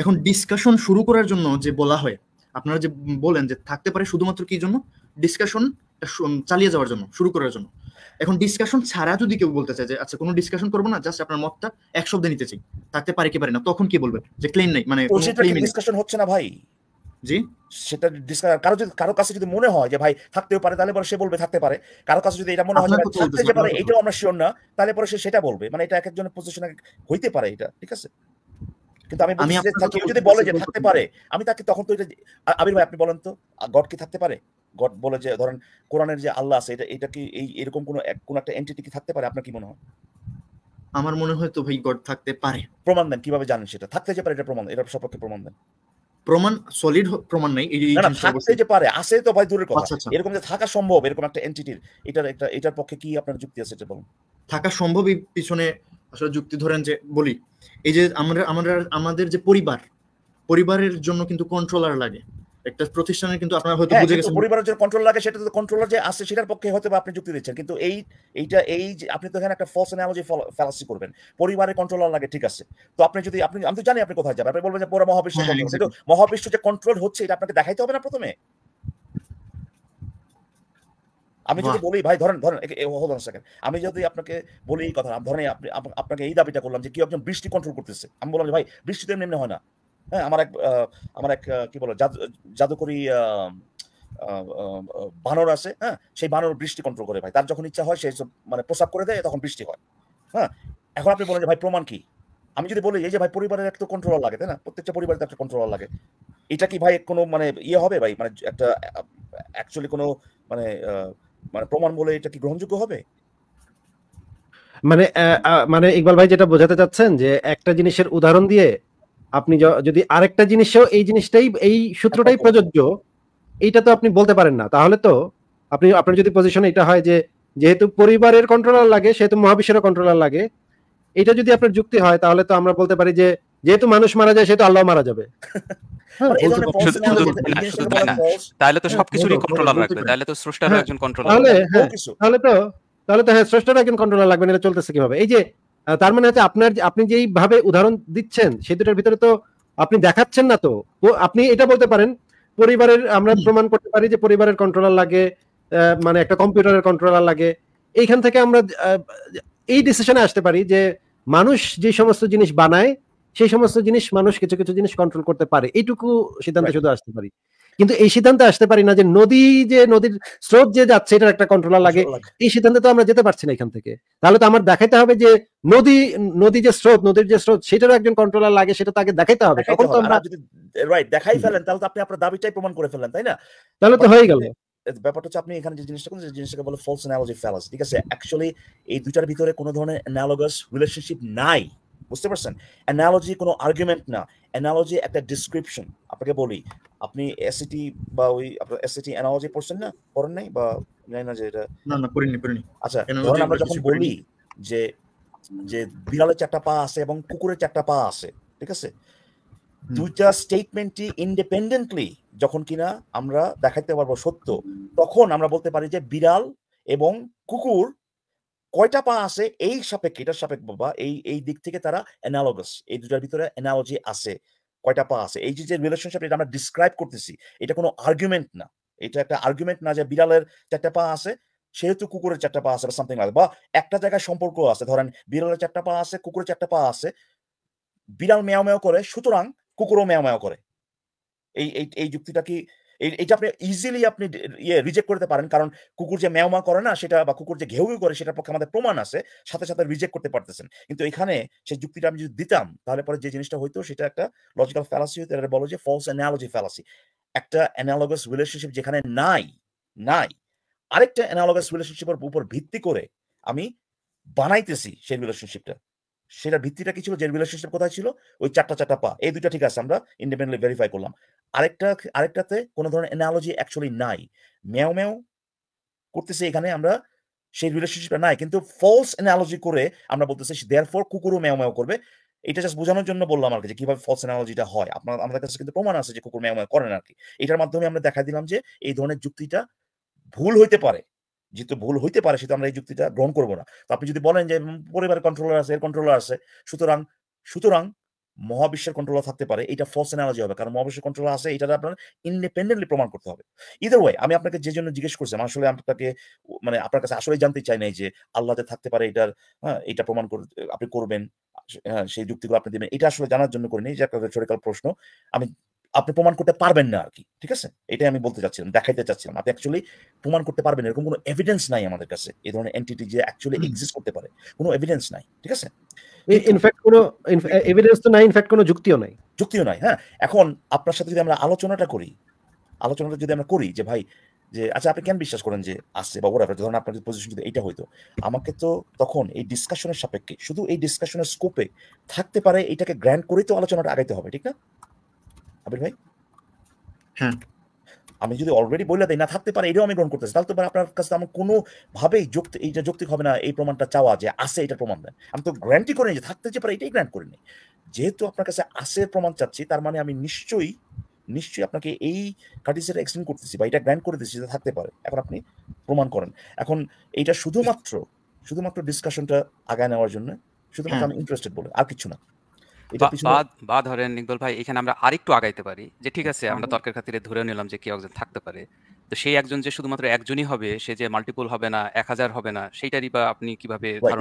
Speaker 1: এখন ডিসকাশন শুরু করার জন্য যে বলা হয় আপনারা যে বলেন যে থাকতে পারে শুধুমাত্র কি জন্য ডিসকাশন চালিয়ে যাওয়ার জন্য শুরু করার জন্য এখন ডিসকাশন ছাড়া যদি কেউ বলতে চায় যে আচ্ছা কোনো ডিসকাশন করবো না জাস্ট আপনার মতটা এক শব্দে নিতে চাই থাকতে পারে কি পারে না তখন কি বলবেন যে ক্লেম নাই মানে
Speaker 2: ডিসকাশন হচ্ছে না ভাই জি সেটা কারো যদি কারো কাছে যদি মনে হয় যে ভাই থাকতেও পারে তাহলে পরে সে বলবে থাকতে পারে কারো কাছে যদি এটা মনে হয় থাকতে পারে এটাও আমরা শিওর না তাহলে পরে সে সেটা বলবে মানে এটা এক একজনের পজিশন হইতে পারে এটা ঠিক আছে কিন্তু আমি যদি বলে যে থাকতে পারে আমি তাকে তখন তো এটা আবির ভাই আপনি বলেন তো গড কি থাকতে পারে গড বলে যে ধরেন কোরআনের যে আল্লাহ আছে এটা এটা কি এই এরকম কোন এক কোন একটা এন্টিটি কি থাকতে পারে আপনার কি মনে হয় আমার মনে হয় তো ভাই গড থাকতে পারে প্রমাণ দেন কিভাবে জানেন সেটা থাকতে যে পারে এটা প্রমাণ এটা সপক্ষে প্রমাণ দেন প্রমাণ সলিড প্রমাণ নাই এই থাকতে যে পারে আছে তো ভাই দূরের কথা আচ্ছা, আচ্ছা। এরকম যে থাকা সম্ভব এরকম একটা এন্টিটির এটার একটা এটার পক্ষে কি আপনার যুক্তি আছে এটা বলুন থাকা সম্ভব
Speaker 1: পিছনে আসলে যুক্তি ধরেন যে বলি এই যে আমরা আমাদের আমাদের যে পরিবার পরিবারের জন্য কিন্তু কন্ট্রোলার লাগে একটা প্রতিষ্ঠানের কিন্তু আপনারা হয়তো হ্যাঁ, বুঝে গেছেন পরিবারের
Speaker 2: যে কন্ট্রোল লাগে সেটা তো কন্ট্রোলার যে আছে সেটার পক্ষে হয়তো আপনি যুক্তি দিচ্ছেন কিন্তু এই এইটা এই যে আপনি তো এখানে একটা ফলস অ্যানালজি ফ্যালাসি করবেন পরিবারের কন্ট্রোলার লাগে ঠিক আছে তো আপনি যদি আপনি আমি তো জানি আপনি কোথায় যাবেন আপনি বলবেন যে পুরো মহাবিশ্ব হ্যাঁ, মহাবিশ্ব যে কন্ট্রোল হচ্ছে এটা আপনাকে দেখাইতে হবে না প্রথমে আমি যদি বলি ভাই ধরেন ধরেন হোল্ড অন সেকেন্ড আমি যদি আপনাকে বলি এই কথা ধরেন আপনি আপনাকে এই দাবিটা করলাম যে কেউ একজন বৃষ্টি কন্ট্রোল করতেছে আমি বললাম যে ভাই বৃষ্টি তো এমনি হয় না হ্যাঁ আমার এক আমার এক কি বলো জাদুকরি বানর আছে হ্যাঁ সেই বানর বৃষ্টি কন্ট্রোল করে ভাই তার যখন ইচ্ছা হয় সেই মানে প্রস্রাব করে দেয় তখন বৃষ্টি হয় হ্যাঁ এখন আপনি বলেন যে ভাই প্রমাণ কি আমি যদি বলি এই যে ভাই পরিবারের একটা কন্ট্রোল লাগে তাই না প্রত্যেকটা পরিবারের একটা কন্ট্রোল লাগে এটা কি ভাই কোনো মানে ইয়ে হবে ভাই মানে একটা অ্যাকচুয়ালি কোনো মানে মানে প্রমাণ বলে এটা কি গ্রহণযোগ্য হবে
Speaker 3: মানে মানে ইকবাল ভাই যেটা বোঝাতে চাচ্ছেন যে একটা জিনিসের উদাহরণ দিয়ে আপনি যদি আরেকটা জিনিসও এই জিনিসটাই এই সূত্রটাই প্রযোজ্য এইটা তো আপনি বলতে পারেন না তাহলে তো আপনি আপনার যদি পজিশন এটা হয় যে যেহেতু পরিবারের কন্ট্রোলার লাগে সেহেতু মহাবিশ্বের কন্ট্রোলার লাগে এটা যদি আপনার যুক্তি হয় তাহলে তো আমরা বলতে পারি যে যেহেতু মানুষ মারা যায় সেহেতু আল্লাহ মারা
Speaker 4: যাবে হ্যাঁ, তাহলে তো হ্যাঁ, সবকিছুরই কন্ট্রোলার হ্যাঁ, লাগবে তাহলে তো স্রষ্টারও একজন কন্ট্রোলার তাহলে
Speaker 3: তাহলে তো তাহলে তো হ্যাঁ স্রষ্টার একজন কন্ট্রোলার লাগবে এটা চলতেছে কিভাবে এই যে তার মানে হচ্ছে আপনার আপনি যেই ভাবে উদাহরণ দিচ্ছেন সেই দুটার ভিতরে তো আপনি দেখাচ্ছেন না তো আপনি এটা বলতে পারেন পরিবারের আমরা প্রমাণ করতে পারি যে পরিবারের কন্ট্রোলার লাগে মানে একটা কম্পিউটারের কন্ট্রোলার লাগে এইখান থেকে আমরা এই ডিসিশনে আসতে পারি যে মানুষ যে সমস্ত জিনিস বানায় সেই সমস্ত জিনিস মানুষ কিছু কিছু জিনিস কন্ট্রোল করতে পারে এইটুকু সিদ্ধান্তে শুধু আসতে পারি কিন্তু এই সিদ্ধান্তে আসতে পারি না যে নদী যে নদীর স্রোত যে যাচ্ছে এটার একটা কন্ট্রোলার লাগে এই সিদ্ধান্তে তো আমরা যেতে পারছি না এখান থেকে তাহলে তো আমার দেখাইতে হবে যে নদী নদী যে স্রোত নদীর যে স্রোত সেটারও একজন কন্ট্রোলার লাগে সেটা তাকে দেখাইতে হবে তখন তো
Speaker 2: আমরা রাইট দেখাই ফেলেন তাহলে তো আপনি আপনার দাবিটাই প্রমাণ করে ফেলেন তাই না তাহলে তো হয়ে গেল ব্যাপারটা হচ্ছে আপনি এখানে যে জিনিসটা যে জিনিসটাকে বলে ফলস অ্যানালজি ফ্যালাস ঠিক আছে অ্যাকচুয়ালি এই দুইটার ভিতরে কোনো ধরনের অ্যানালোগাস রিলেশনশিপ নাই বুঝতে পারছেন অ্যানালজি কোনো আর্গুমেন্ট না অ্যানালজি একটা ডিসক্রিপশন আপনাকে বলি আপনি এসিটি বা ওই আপনার এসিটি অ্যানালজি পড়ছেন না পড়েন নাই বা জানি না যে এটা
Speaker 1: না না পড়িনি পড়িনি আচ্ছা ধরুন আমরা যখন বলি
Speaker 2: যে যে বিড়ালের চারটা পা আছে এবং কুকুরের চারটা পা আছে ঠিক আছে দুইটা স্টেটমেন্টই ইন্ডিপেন্ডেন্টলি যখন কিনা আমরা দেখাইতে পারবো সত্য তখন আমরা বলতে পারি যে বিড়াল এবং কুকুর কয়টা পা আছে এই সাপেক্ষে এটার সাপেক্ষে বাবা এই এই দিক থেকে তারা অ্যানালগাস এই দুটার ভিতরে অ্যানালজি আছে কয়টা পা আছে এই যে রিলেশনশিপ এটা আমরা ডিসক্রাইব করতেছি এটা কোনো আর্গুমেন্ট না এটা একটা আর্গুমেন্ট না যে বিড়ালের চারটা পা আছে সেহেতু কুকুরের চারটা পা আছে সামথিং বা একটা জায়গায় সম্পর্ক আছে ধরেন বিড়ালের চারটা পা আছে কুকুরের চারটা পা আছে বিড়াল মেয়া মেয়া করে সুতরাং কুকুরও মেয়া মেয়া করে এই এই যুক্তিটা কি এটা আপনি ইজিলি আপনি ইয়ে রিজেক্ট করতে পারেন কারণ কুকুর যে ম্যাওমা করে না সেটা বা কুকুর যে ঘেউ ঘেউ করে সেটার পক্ষে আমাদের প্রমাণ আছে সাথে সাথে রিজেক্ট করতে পারতেছেন কিন্তু এখানে সেই যুক্তিটা আমি যদি দিতাম তাহলে পরে যে জিনিসটা হইতো সেটা একটা লজিক্যাল ফ্যালাসি হইতো এটা বলো যে ফলস অ্যানালজি ফ্যালাসি একটা অ্যানালগাস রিলেশনশিপ যেখানে নাই নাই আরেকটা অ্যানালগাস রিলেশনশিপের উপর ভিত্তি করে আমি বানাইতেছি সেই রিলেশনশিপটা সেটা ভিত্তিটা কি ছিল যে রিলেশনশিপ কোথায় ছিল ওই চারটা চারটা পা এই দুইটা ঠিক আছে আমরা ইন্ডিপেন্ডেন্টলি ভেরিফাই করলাম আরেকটা আরেকটাতে কোনো ধরনের অ্যানালজি অ্যাকচুয়ালি নাই ম্যাও ম্যাও করতেছে এখানে আমরা সেই রিলেশনশিপটা নাই কিন্তু ফলস অ্যানালজি করে আমরা বলতেছি দেয়ার ফর কুকুরও ম্যাও ম্যাও করবে এটা জাস্ট বোঝানোর জন্য বললাম আর কি যে কিভাবে ফলস অ্যানালজিটা হয় আপনার আমাদের কাছে কিন্তু প্রমাণ আছে যে কুকুর ম্যাও ম্যাও না আর কি এটার মাধ্যমে আমরা দেখা দিলাম যে এই ধরনের যুক্তিটা ভুল হইতে পারে যেহেতু ভুল হইতে পারে সেটা আমরা এই যুক্তিটা গ্রহণ করবো না তো আপনি যদি বলেন যে পরিবারের কন্ট্রোলার আছে এর কন্ট্রোলার আছে সুতরাং সুতরাং মহাবিশ্বের কন্ট্রোলার থাকতে পারে এটা ফলস এনালজি হবে কারণ মহাবিশ্বের কন্ট্রোলার আছে এটা আপনার ইন্ডিপেন্ডেন্টলি প্রমাণ করতে হবে ইদার ওয়ে আমি আপনাকে যে জন্য জিজ্ঞেস করছি আমি আসলে আপনাকে মানে আপনার কাছে আসলে জানতে চাই নাই যে আল্লাহ যে থাকতে পারে এটার হ্যাঁ এটা প্রমাণ আপনি করবেন হ্যাঁ, সেই যুক্তিগুলো আপনি দেবেন এটা আসলে জানার জন্য করিনি যে একটা ছোটকাল প্রশ্ন আমি আপনি প্রমাণ করতে পারবেন না আর কি ঠিক আছে এটাই আমি বলতে চাচ্ছিলাম দেখাইতে চাচ্ছিলাম আপনি অ্যাকচুয়ালি প্রমাণ করতে পারবেন এরকম কোনো এভিডেন্স নাই আমাদের কাছে এই ধরনের এনটিটি যে অ্যাকচুয়ালি এক্সিস্ট করতে পারে কোনো এভিডেন্স নাই ঠিক আছে ইনফ্যাক্ট কোনো এভিডেন্স তো নাই ইনফ্যাক্ট কোনো যুক্তিও নাই যুক্তিও নাই হ্যাঁ এখন আপনার সাথে যদি আমরা আলোচনাটা করি আলোচনাটা যদি আমরা করি যে ভাই যে আচ্ছা আপনি কেন বিশ্বাস করেন যে আসছে বা ওরা ধরেন আপনার পজিশন যদি এইটা হইতো আমাকে তো তখন এই ডিসকাশনের সাপেক্ষে শুধু এই ডিসকাশনের স্কোপে থাকতে পারে এটাকে গ্র্যান্ড করে তো আলোচনাটা আগাইতে হবে ঠিক না আবির ভাই হ্যাঁ আমি যদি অলরেডি বলে দেয় না থাকতে পারে এটাও আমি গ্রহণ করতেছি তাহলে তো আপনার কাছে আমার কোনোভাবেই যুক্তি যে যৌক্তিক হবে না এই প্রমাণটা চাওয়া যে আছে এটা প্রমাণ দেন আমি তো গ্র্যান্টি করিনি যে থাকতে যে পারে এটাই গ্র্যান্ট করিনি যেহেতু আপনার কাছে আছে প্রমাণ চাচ্ছি তার মানে আমি নিশ্চয়ই নিশ্চয়ই আপনাকে এই কার্টিসের এক্সটেন্ড করতেছি বা এটা গ্র্যান্ট করে দিচ্ছি থাকতে পারে এখন আপনি প্রমাণ করেন এখন এইটা শুধুমাত্র শুধুমাত্র ডিসকাশনটা আগায় নেওয়ার জন্য শুধুমাত্র হ্যাঁ। আমি ইন্টারেস্টেড বলে আর কিছু না
Speaker 4: বা ধরেন নিকবল ভাই এখানে আমরা আরেকটু আগাইতে পারি যে ঠিক আছে আমরা তর্কের খাতিরে ধরে নিলাম যে কেউ একজন থাকতে পারে তো সেই একজন যে শুধুমাত্র একজনই হবে সে যে মাল্টিপল হবে না এক হাজার হবে না সেইটারই বা আপনি কিভাবে আমার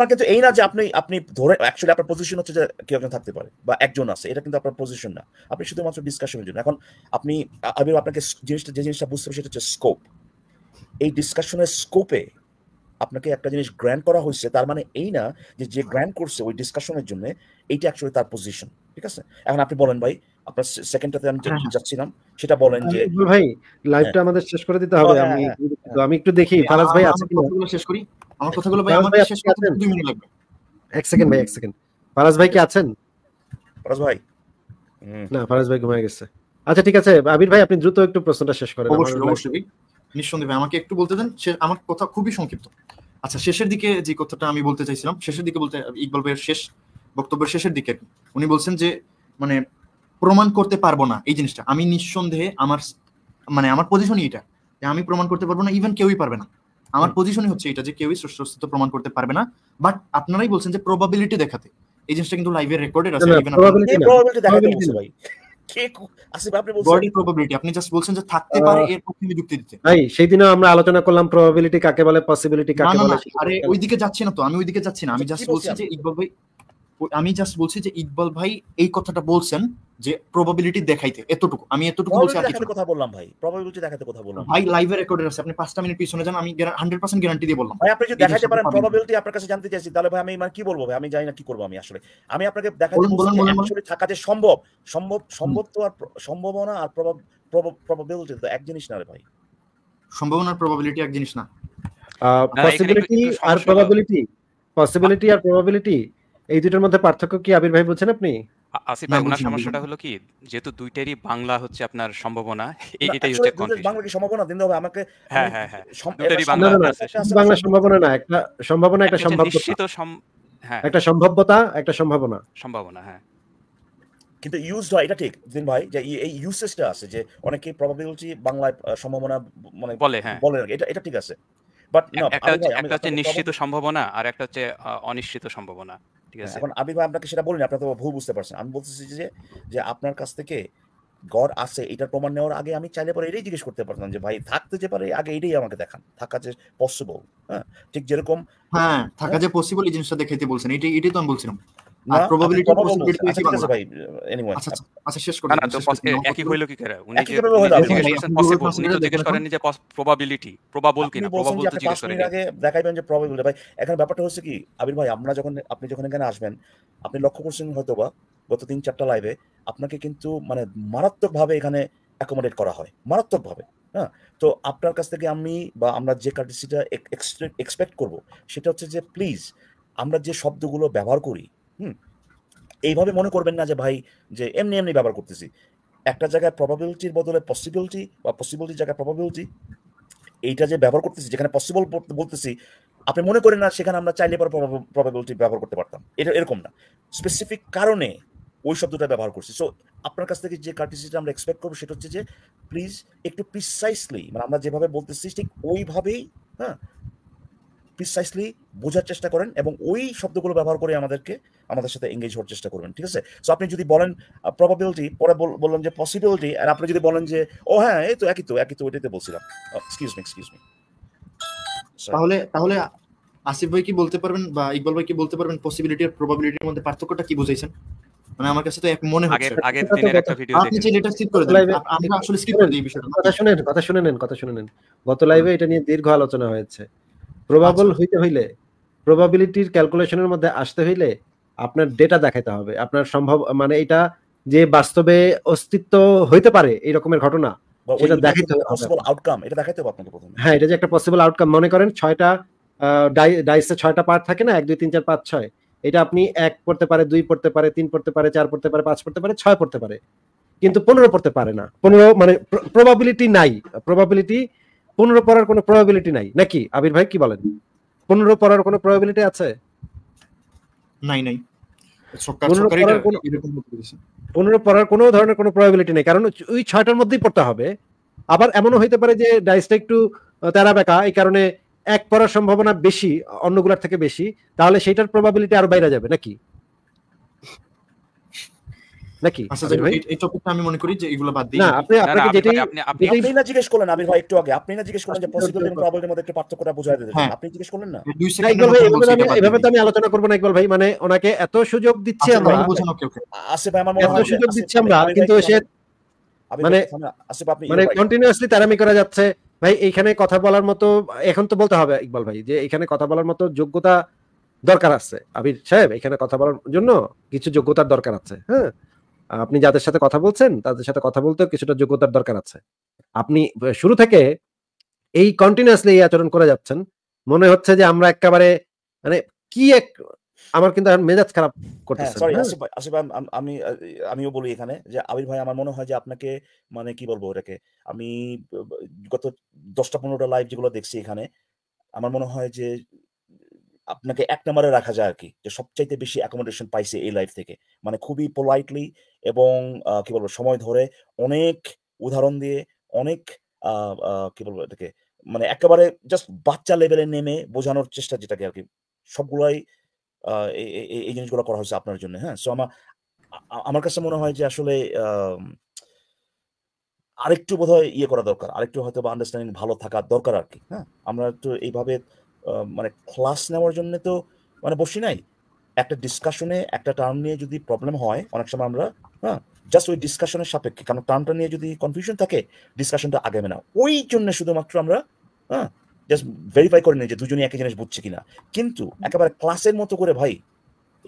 Speaker 2: মানে কিন্তু এই না যে আপনি আপনি ধরে অ্যাকচুয়ালি আপনার পজিশন হচ্ছে যে কেউ একজন থাকতে পারে বা একজন আছে এটা কিন্তু আপনার পজিশন না আপনি শুধুমাত্র ডিসকাশনের জন্য এখন আপনি আমি আপনাকে জিনিসটা যে জিনিসটা বুঝতে হবে সেটা হচ্ছে স্কোপ এই ডিসকাশনের স্কোপে আপনাকে একটা জিনিস গ্র্যান্ড করা হয়েছে তার মানে এই না যে যে গ্র্যান্ড করছে ওই ডিসকাশনের জন্য এইটা অ্যাকচুয়ালি তার পজিশন ঠিক আছে এখন আপনি বলেন ভাই আপনার সেকেন্ডটাতে আমি হ্যাঁ, হ্যাঁ। যাচ্ছিলাম সেটা বলেন যে ভাই লাইভটা হ্যাঁ।
Speaker 3: আমাদের শেষ করে দিতে হবে আমি আমি একটু দেখি ফারাজ ভাই আছে
Speaker 2: কিনা শেষ করি আমার কথাগুলো ভাই আমাদের শেষ করতে 2 মিনিট লাগবে
Speaker 3: এক সেকেন্ড ভাই এক সেকেন্ড ফারাজ ভাই কি আছেন ফারাজ ভাই না ফারাজ ভাই ঘুমিয়ে গেছে আচ্ছা ঠিক আছে আবির ভাই আপনি দ্রুত একটু প্রশ্নটা শেষ করেন অবশ্যই
Speaker 1: অবশ্যই নিঃসন্দেহ আমাকে একটু বলতে দেন সে আমার কথা খুবই সংক্ষিপ্ত আচ্ছা শেষের দিকে যে কথাটা আমি বলতে চাইছিলাম শেষের দিকে বলতে ইকবাল ভাইয়ের শেষ বক্তব্যের শেষের দিকে উনি বলছেন যে মানে প্রমাণ করতে পারবো না এই জিনিসটা আমি নিঃসন্দেহে আমার মানে আমার পজিশনই এটা যে আমি প্রমাণ করতে পারবো না ইভেন কেউই পারবে না আমার পজিশনই হচ্ছে এটা যে কেউই সুস্থ প্রমাণ করতে পারবে না বাট আপনারাই বলছেন যে প্রবাবিলিটি দেখাতে এই জিনিসটা কিন্তু লাইভের রেকর্ডেড আছে বডি আপনি জাস্ট বলছেন যে থাকতে পারে আমি যুক্তি সেই
Speaker 3: আমরা আলোচনা করলাম প্রবাবিলিটি কাকে বলে পসিবিলিটি কাকে বলে
Speaker 1: আরে ওইদিকে যাচ্ছি না তো আমি ওইদিকে যাচ্ছি না আমি জাস্ট বলছি যে ভাই আমি জাস্ট বলছি যে ইকবাল ভাই এই কথাটা বলছেন যে প্রবাবিলিটি দেখাইতে এতটুকু আমি এতটুকু বলছি আর কিছু
Speaker 2: কথা বললাম ভাই প্রবাবিলিটি দেখাতে কথা বললাম ভাই
Speaker 1: লাইভে রেকর্ড আছে আপনি 5টা মিনিট পিছনে যান আমি 100% গ্যারান্টি দিয়ে বললাম ভাই আপনি যদি দেখাতে পারেন প্রবাবিলিটি
Speaker 2: আপনার কাছে জানতে চাইছি তাহলে ভাই আমি মানে কি বলবো ভাই আমি জানি না কি করব আমি আসলে আমি আপনাকে দেখাতে বলছি আসলে থাকাতে সম্ভব সম্ভব সম্ভব তো আর সম্ভাবনা আর প্রবাব প্রবাবিলিটি তো এক জিনিস না রে ভাই
Speaker 1: সম্ভাবনার প্রবাবিলিটি এক জিনিস না পসিবিলিটি আর প্রবাবিলিটি পসিবিলিটি
Speaker 3: আর প্রবাবিলিটি এই দুটোর মধ্যে পার্থক্য কি আবির ভাই বলছেন আপনি
Speaker 1: আসিফ ভাই ওনার সমস্যাটা হলো কি
Speaker 4: যেহেতু দুইটারই বাংলা হচ্ছে আপনার সম্ভাবনা এটাই হচ্ছে কনফিউশন
Speaker 2: বাংলা কি সম্ভাবনা দিন হবে আমাকে
Speaker 4: হ্যাঁ হ্যাঁ হ্যাঁ দুইটারই বাংলা বাংলা
Speaker 3: সম্ভাবনা না একটা সম্ভাবনা একটা সম্ভাব্যতা হ্যাঁ একটা সম্ভাব্যতা একটা সম্ভাবনা
Speaker 2: সম্ভাবনা হ্যাঁ কিন্তু ইউজড হয় এটা ঠিক দিন ভাই যে এই ইউসেজটা আছে যে অনেকে প্রবাবিলিটি বাংলায় সম্ভাবনা মানে বলে হ্যাঁ বলে এটা এটা ঠিক আছে বাট একটা হচ্ছে নিশ্চিত
Speaker 4: সম্ভাবনা আর একটা হচ্ছে অনিশ্চিত সম্ভাবনা এখন
Speaker 2: আবির আপনাকে সেটা বলিনি আপনি তো ভুল বুঝতে পারছেন আমি বলতেছি যে যে আপনার কাছ থেকে গড় আছে এটার প্রমাণ নেওয়ার আগে আমি চাইলে পরে এটাই জিজ্ঞেস করতে পারতাম যে ভাই থাকতে যে পারে আগে এটাই আমাকে দেখান থাকা যে পসিবল হ্যাঁ ঠিক যেরকম
Speaker 1: হ্যাঁ থাকা হ্যাঁ? যে পসিবল এই জিনিসটা দেখাইতে বলছেন এটাই এটাই তো আমি বলছিলাম
Speaker 2: আপনি যখন এখানে আসবেন আপনি লক্ষ্য করছেন হয়তো বা গত তিন চারটা লাইভে আপনাকে কিন্তু মানে মারাত্মক ভাবে এখানে অ্যাকোমোডেট করা হয় মারাত্মক ভাবে হ্যাঁ তো আপনার কাছ থেকে আমি বা আমরা যে কার্টিসিটা এক্সপেক্ট করব সেটা হচ্ছে যে প্লিজ আমরা যে শব্দগুলো ব্যবহার করি হুম এইভাবে মনে করবেন না যে ভাই যে এমনি এমনি ব্যবহার করতেছি একটা জায়গায় প্রবাবিলিটির বদলে পসিবিলিটি বা পসিবিলিটির জায়গায় প্রবাবিলিটি এইটা যে ব্যবহার করতেছি যেখানে পসিবল বলতেছি আপনি মনে করেন না সেখানে আমরা চাইলে পরে প্রবাবিলিটি ব্যবহার করতে পারতাম এটা এরকম না স্পেসিফিক কারণে ওই শব্দটা ব্যবহার করছি সো আপনার কাছ থেকে যে কার্টিসিটা আমরা এক্সপেক্ট করবো সেটা হচ্ছে যে প্লিজ একটু প্রিসাইসলি মানে আমরা যেভাবে বলতেছি ঠিক ওইভাবেই হ্যাঁ প্রিসাইসলি বোঝার চেষ্টা করেন এবং ওই শব্দগুলো ব্যবহার করে আমাদেরকে আমাদের সাথে এঙ্গেজ হওয়ার চেষ্টা করবেন ঠিক আছে সো আপনি যদি বলেন প্রবাবিলিটি পরে বললাম যে পসিবিলিটি আর আপনি যদি বলেন যে ও হ্যাঁ এই তো একই তো একই তো ওইটাতে বলছিলাম এক্সকিউজ মি এক্সকিউজ মি তাহলে তাহলে আসিফ ভাই কি বলতে পারবেন বা ইকবাল ভাই কি
Speaker 1: বলতে পারবেন পসিবিলিটি আর প্রবাবিলিটির মধ্যে পার্থক্যটা কি বুঝাইছেন মানে আমার কাছে তো এক মনে হচ্ছে আগে আগে দিনের একটা ভিডিও আপনি যে লেটার স্কিপ করে দিলেন আমরা
Speaker 3: আসলে স্কিপ করে দিই বিষয়টা কথা শুনেন কথা শুনে নেন কথা শুনে নেন গত লাইভে এটা নিয়ে দীর্ঘ আলোচনা হয়েছে প্রবাবল আচ্ছা। হইতে হইলে প্রবাবিলিটির ক্যালকুলেশনের মধ্যে আসতে হইলে আপনার ডেটা দেখাইতে হবে আপনার সম্ভব মানে এটা যে বাস্তবে অস্তিত্ব হইতে পারে এই রকমের ঘটনা হবে
Speaker 2: আউটকাম এটা হবে আপনাকে প্রথমে
Speaker 3: হ্যাঁ এটা যে একটা পসিবল আউটকাম মনে করেন ছয়টা ডাইসে ছয়টা পার্ট থাকে না এক দুই তিন চার পাঁচ ছয় এটা আপনি এক পড়তে পারে দুই পড়তে পারে তিন পড়তে পারে চার পড়তে পারে পাঁচ পড়তে পারে ছয় পড়তে পারে কিন্তু পনেরো পড়তে পারে না পনেরো মানে প্রবাবিলিটি নাই প্রবাবিলিটি পনেরো পড়ার কোনো প্রবাবিলিটি নাই নাকি আবির ভাই কি বলেন পনেরো পড়ার কোনো প্রবাবিলিটি আছে নাই নাই পনেরো পড়ার কোনো ধরনের কোনো প্রবাবিলিটি নেই কারণ ওই ছয়টার মধ্যেই পড়তে হবে আবার এমনও হইতে পারে যে ডাইসটা একটু তেরা বেঁকা এই কারণে এক পড়ার সম্ভাবনা বেশি অন্যগুলার থেকে বেশি তাহলে সেটার প্রবাবিলিটি আরো বাইরে যাবে নাকি নাকি আচ্ছা,
Speaker 1: আমি মনে করি যে এগুলো বাদ দিই আপনি আপনি না
Speaker 2: জিজ্ঞেস করলেন ভাই একটু আগে আপনি না জিজ্ঞেস করলেন যে পসিবল আচ্ছা, মধ্যে একটা পার্থক্যটা হ্যাঁ। আপনি জিজ্ঞেস করলেন না ইকবাল ভাই এভাবে তো আমি আলোচনা করব
Speaker 3: না ইকবাল ভাই মানে ওনাকে এত সুযোগ দিচ্ছি আচ্ছা, আমরা
Speaker 2: আসে ভাই আমার মনে হয় এত সুযোগ দিচ্ছি আমরা কিন্তু সে মানে মানে
Speaker 3: কন্টিনিউয়াসলি তারামি করা যাচ্ছে ভাই এইখানে কথা বলার মতো এখন তো বলতে হবে ইকবাল ভাই যে এখানে কথা বলার মতো যোগ্যতা দরকার আছে আবির সাহেব এখানে কথা বলার জন্য কিছু যোগ্যতার দরকার আছে হ্যাঁ আপনি যাদের সাথে কথা বলছেন তাদের সাথে কথা বলতে কিছুটা যোগ্যতার দরকার আছে আপনি শুরু থেকে এই কন্টিনিউসলি এই আচরণ করে যাচ্ছেন মনে হচ্ছে যে আমরা একেবারে মানে কি এক আমার কিন্তু মেজাজ খারাপ হ্যাঁ, করতেছে সরি হ্যাঁ।
Speaker 2: আসিফ আমি আমিও বলি এখানে যে আবির ভাই আমার মনে হয় যে আপনাকে মানে কি বলবো ওটাকে আমি গত দশটা পনেরোটা লাইভ যেগুলো দেখছি এখানে আমার মনে হয় যে আপনাকে এক নম্বরে রাখা যায় আর কি যে সবচাইতে বেশি অ্যাকোমোডেশন পাইছে এই লাইফ থেকে মানে খুবই পোলাইটলি এবং কি বলবো সময় ধরে অনেক উদাহরণ দিয়ে অনেক কি বলবো এটাকে মানে একেবারে জাস্ট বাচ্চা লেভেলে নেমে বোঝানোর চেষ্টা যেটাকে আর কি সবগুলাই এই জিনিসগুলো করা হয়েছে আপনার জন্য হ্যাঁ সো আমার আমার কাছে মনে হয় যে আসলে আরেকটু বোধহয় ইয়ে করা দরকার আরেকটু হয়তো বা আন্ডারস্ট্যান্ডিং ভালো থাকা দরকার আর কি হ্যাঁ আমরা একটু এইভাবে মানে ক্লাস নেওয়ার জন্য তো মানে বসি নাই একটা ডিসকাশনে একটা টার্ম নিয়ে যদি প্রবলেম হয় অনেক সময় আমরা হ্যাঁ জাস্ট ওই ডিসকাশনের সাপেক্ষে কারণ টার্মটা নিয়ে যদি কনফিউশন থাকে ডিসকাশনটা আগাবে না ওই জন্য শুধুমাত্র আমরা হ্যাঁ জাস্ট ভেরিফাই করে নিই যে দুজনে একই জিনিস বুঝছে কিনা কিন্তু একেবারে ক্লাসের মতো করে ভাই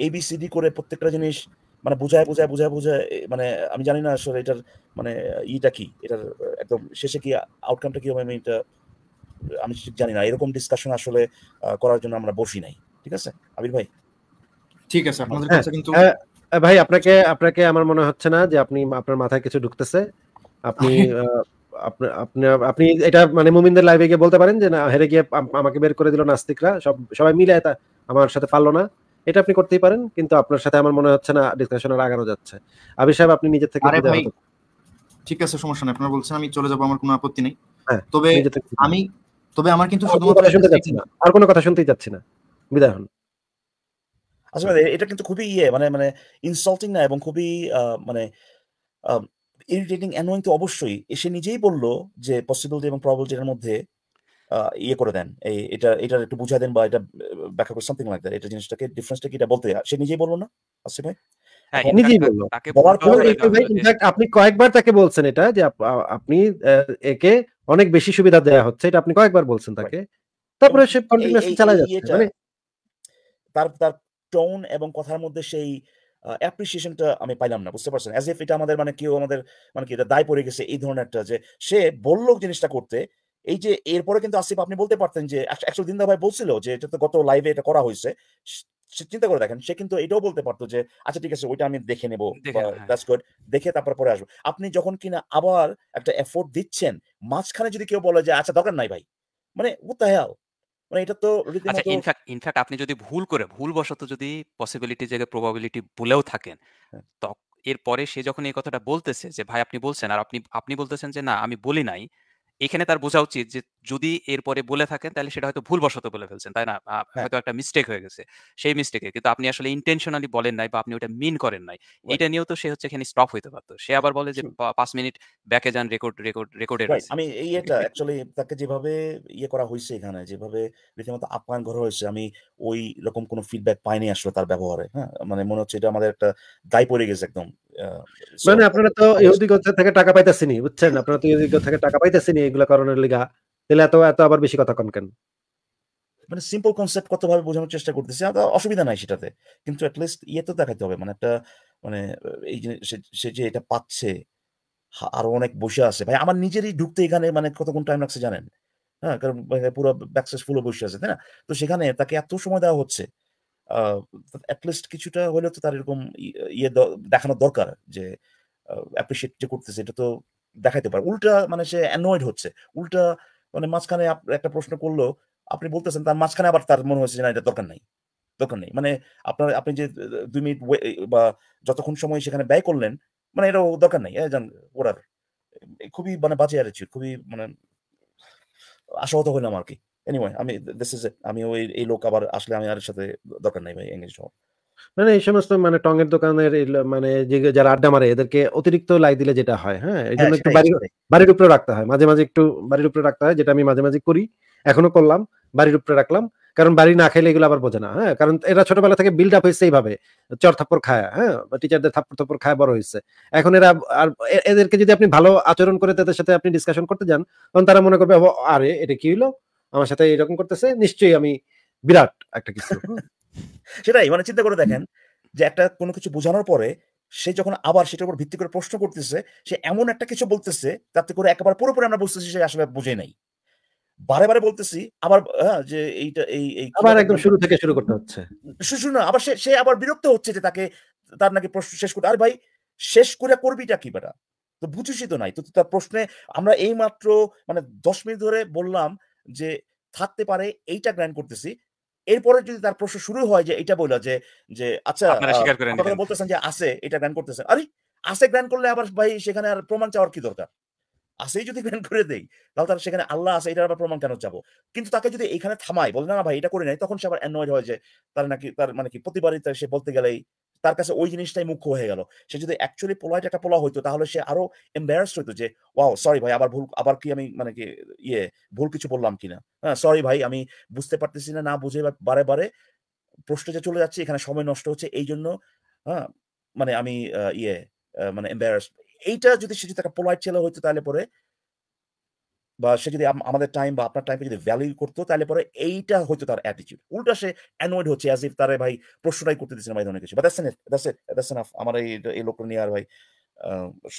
Speaker 2: এবিসিডি করে প্রত্যেকটা জিনিস মানে বোঝায় বোঝায় বোঝায় বোঝায় মানে আমি জানি না আসলে এটার মানে ইটা কি এটার একদম শেষে কি আউটকামটা কি হবে আমি এটা আমি ঠিক জানি না এরকম ডিসকাশন আসলে করার জন্য আমরা বসি নাই ঠিক আছে আবির ভাই ঠিক আছে আপনাদের হ্যাঁ, কাছে কিন্তু হ্যাঁ,
Speaker 3: ভাই আপনাকে আপনাকে আমার মনে হচ্ছে না যে আপনি আপনার মাথায় কিছু ঢুকতেছে আপনি আপনি আপনি এটা মানে মুমিনদের লাইভে গিয়ে বলতে পারেন যে না হেরে গিয়ে আমাকে বের করে দিল নাস্তিকরা সব সবাই মিলে এটা আমার সাথে পারলো না এটা আপনি করতেই পারেন কিন্তু আপনার সাথে আমার মনে হচ্ছে না ডিসকাশন আর আগানো যাচ্ছে আবির সাহেব আপনি নিজের থেকে
Speaker 1: ঠিক আছে সমস্যা নাই আপনারা বলছেন আমি চলে যাবো আমার কোনো আপত্তি নেই হ্যাঁ, তবে আমি তবে আমার কিন্তু
Speaker 3: আর কোনো কথা শুনতেই চাচ্ছি
Speaker 1: না বিদায় হন
Speaker 2: আসলে আচ্ছা, এটা কিন্তু খুবই ইয়ে মানে মানে ইনসাল্টিং না এবং খুবই মানে ইরিটেটিং অ্যানোয়িং তো অবশ্যই এসে নিজেই বলল যে পসিবিলিটি এবং প্রবাবিলিটির মধ্যে ইয়ে করে দেন এই এটা এটা একটু বুঝা দেন বা এটা ব্যাখ্যা করে সামথিং লাইক দ্যাট এটা জিনিসটাকে ডিফারেন্সটা কি এটা বলতে সে নিজেই বলল না আসিফ ভাই হ্যাঁ, হ্যাঁ,
Speaker 3: আপনি কয়েকবার তাকে বলছেন এটা যে আপনি একে অনেক বেশি সুবিধা দেয়া হচ্ছে এটা আপনি কয়েকবার বলছেন তাকে তারপরে সে কন্টিনিউয়াসলি চালা যাচ্ছে মানে
Speaker 2: তার তার টোন এবং কথার মধ্যে সেই অ্যাপ্রিসিয়েশনটা আমি পাইলাম না বুঝতে পারছেন এজ ইফ এটা আমাদের মানে কেউ আমাদের মানে কি এটা দায় পড়ে গেছে এই ধরনের একটা যে সে বললো জিনিসটা করতে এই যে এরপরে কিন্তু আসিফ আপনি বলতে পারতেন যে একচুয়ালি দিনদা ভাই বলছিল যে এটা তো গত লাইভে এটা করা হয়েছে চিন্তা করে দেখেন সে কিন্তু এটাও বলতে পারতো যে আচ্ছা ঠিক আছে ওইটা আমি দেখে নেবো হ্যাঁ। দেখে তারপর পরে আসবো আপনি যখন কিনা আবার একটা এফোর্ট দিচ্ছেন মাঝখানে যদি কেউ বলে যে আচ্ছা দরকার নাই ভাই মানে উত হেল মানে এটা তো ইনফ্যাক্ট আচ্ছা,
Speaker 4: ইনফ্যাক্ট আপনি যদি ভুল করে ভুলবশত যদি পসিবিলিটি জায়গায় প্রবাবিলিটি বলেও থাকেন হ্যাঁ। এরপরে সে যখন এই কথাটা বলতেছে যে ভাই আপনি বলছেন আর আপনি আপনি বলতেছেন যে না আমি বলি নাই এখানে তার বোঝা উচিত যে যদি এরপরে বলে থাকেন তাহলে সেটা হয়তো ভুলবশত বলে ফেলছেন তাই না হ্যাঁ। হয়তো একটা মিস্টেক হয়ে গেছে সেই মিস্টেকে কিন্তু আপনি আসলে ইন্টেনশনালি বলেন নাই বা আপনি ওটা মিন করেন নাই এটা নিয়েও তো সে হচ্ছে এখানে স্টপ হইতে পারতো সে আবার বলে যে পাঁচ মিনিট ব্যাকে যান রেকর্ড রেকর্ড রেকর্ডে আমি
Speaker 2: এই এটা অ্যাকচুয়ালি তাকে যেভাবে ইয়ে করা হয়েছে এখানে যেভাবে রীতিমতো আপ্যায়ন করা হয়েছে আমি ওই রকম কোনো ফিডব্যাক পাইনি আসলে তার ব্যবহারে হ্যাঁ মানে মনে হচ্ছে এটা আমাদের একটা দায় পড়ে গেছে একদম মানে আপনারা তো
Speaker 3: ইহুদি হ্যাঁ, গোত্র থেকে টাকা পাইতেছেনি বুঝছেন আপনারা তো ইহুদি থেকে টাকা পাইতেছেনি এগুলো করোনার লিগা তাহলে এত এত
Speaker 2: আবার বেশি কথা কন কেন মানে সিম্পল কনসেপ্ট কতভাবে বোঝানোর চেষ্টা করতেছি অসুবিধা নাই সেটাতে কিন্তু অ্যাটলিস্ট ইয়ে তো দেখাতে হবে মানে একটা মানে এই সে যে এটা পাচ্ছে আরো অনেক বসে আছে ভাই আমার নিজেরই ঢুকতে এখানে মানে কতক্ষণ টাইম লাগছে জানেন হ্যাঁ কারণ পুরো ব্যাকসেস ফুলও বসে আছে তাই না তো সেখানে তাকে এত সময় দেওয়া হচ্ছে অ্যাটলিস্ট কিছুটা হলেও তো তার এরকম ইয়ে দেখানোর দরকার যে অ্যাপ্রিসিয়েট যে করতেছে এটা তো দেখাইতে পারে উল্টা মানে সে অ্যানয়েড হচ্ছে উল্টা মানে মাঝখানে একটা প্রশ্ন করলো আপনি বলতেছেন তার মাঝখানে আবার তার মনে হয়েছে না এটা দরকার নাই দরকার নেই মানে আপনার আপনি যে দুই মিনিট বা যতক্ষণ সময় সেখানে ব্যয় করলেন মানে এটাও দরকার নেই জান হ্যাঁ, ওরার খুবই মানে বাজে আরেছি খুবই মানে আশাহত হইলাম আর কি এনিওয়ে আমি দিস ইজ আমি ওই এই লোক আবার আসলে আমি আর সাথে দরকার নাই ভাই এঙ্গেজ হওয়া
Speaker 3: মানে এই সমস্ত মানে এর দোকানের মানে যারা আড্ডা মারে এদেরকে অতিরিক্ত লাই দিলে যেটা হয় হ্যাঁ এই জন্য হ্যাঁ, একটু বাড়ির বাড়ির উপরে রাখতে হয় মাঝে মাঝে একটু বাড়ির উপরে রাখতে হয় যেটা আমি মাঝে মাঝে করি এখনো করলাম বাড়ির উপরে রাখলাম কারণ বাড়ি না খাইলে এগুলো আবার বোঝে না হ্যাঁ কারণ এরা ছোটবেলা থেকে বিল্ড আপ হয়েছে এইভাবে চর থাপ্পড় খায় হ্যাঁ টিচারদের থাপ্পড় থাপ্পড় খায় বড় হয়েছে এখন এরা আর এদেরকে যদি আপনি ভালো আচরণ করে তাদের সাথে আপনি ডিসকাশন করতে যান তখন তারা মনে করবে আরে এটা কি
Speaker 2: হলো আমার সাথে এরকম করতেছে নিশ্চয়ই আমি বিরাট একটা কিছু হ্যাঁ? সেটাই মানে চিন্তা করে দেখেন যে একটা কোনো কিছু বোঝানোর পরে সে যখন আবার সেটার উপর ভিত্তি করে প্রশ্ন করতেছে সে এমন একটা কিছু বলতেছে তাতে করে একেবারে পুরোপুরি আমরা বুঝতেছি সে আসলে বুঝে নাই বারে বারে বলতেছি আবার হ্যাঁ, যে এইটা এই এই আবার একদম শুরু থেকে শুরু করতে হচ্ছে শুনুন না আবার সে সে আবার বিরক্ত হচ্ছে যে তাকে তার নাকি প্রশ্ন শেষ করতে আর ভাই শেষ করে করবিটা কি বেটা তো বুঝিসই তো নাই তো তার প্রশ্নে আমরা এই মাত্র মানে দশ মিনিট ধরে বললাম যে থাকতে পারে এইটা গ্র্যান্ড করতেছি এরপরে যদি তার প্রশ্ন শুরু হয় যে এটা বললো যে যে আচ্ছা আপনারা বলতেছেন যে আছে এটা ব্যান করতেছে আরে আছে গ্র্যান করলে আবার ভাই সেখানে আর প্রমাণ চাওয়ার কি দরকার আসেই যদি গ্র্যান করে দেই তাহলে তার সেখানে আল্লাহ আছে এটার আবার প্রমাণ কেন যাবো কিন্তু তাকে যদি এখানে থামায় বলে না ভাই এটা করে নাই তখন সে আবার অ্যানয়েড হয় যে তার নাকি তার মানে কি প্রতিবারই সে বলতে গেলেই তার কাছে ওই জিনিসটাই মুখ্য হয়ে গেল সে যদি অ্যাকচুয়ালি পোলাইট একটা পোলা হইতো তাহলে সে আরো এম্বারাস হইতো যে ওয়াও সরি ভাই আবার ভুল আবার কি আমি মানে কি ইয়ে ভুল কিছু বললাম কিনা হ্যাঁ সরি ভাই আমি বুঝতে পারতেছি না না বুঝে বারে বারে প্রশ্ন যে চলে যাচ্ছে এখানে সময় নষ্ট হচ্ছে এই জন্য হ্যাঁ মানে আমি ইয়ে মানে এম্বারাস এইটা যদি সে যদি একটা পোলাইট ছেলে হইতো তাহলে পরে বা সে যদি আমাদের টাইম বা আপনার টাইমকে যদি ভ্যালিউ করতো তাহলে পরে এইটা হয়তো তার অ্যাটিচিউড উল্টা সে অ্যানোয়েড হচ্ছে অ্যাজ ইফ তার ভাই প্রশ্নটাই করতে দিচ্ছে না ভাই ধরনের কিছু আমার এই এই লোকটা নিয়ে আর ভাই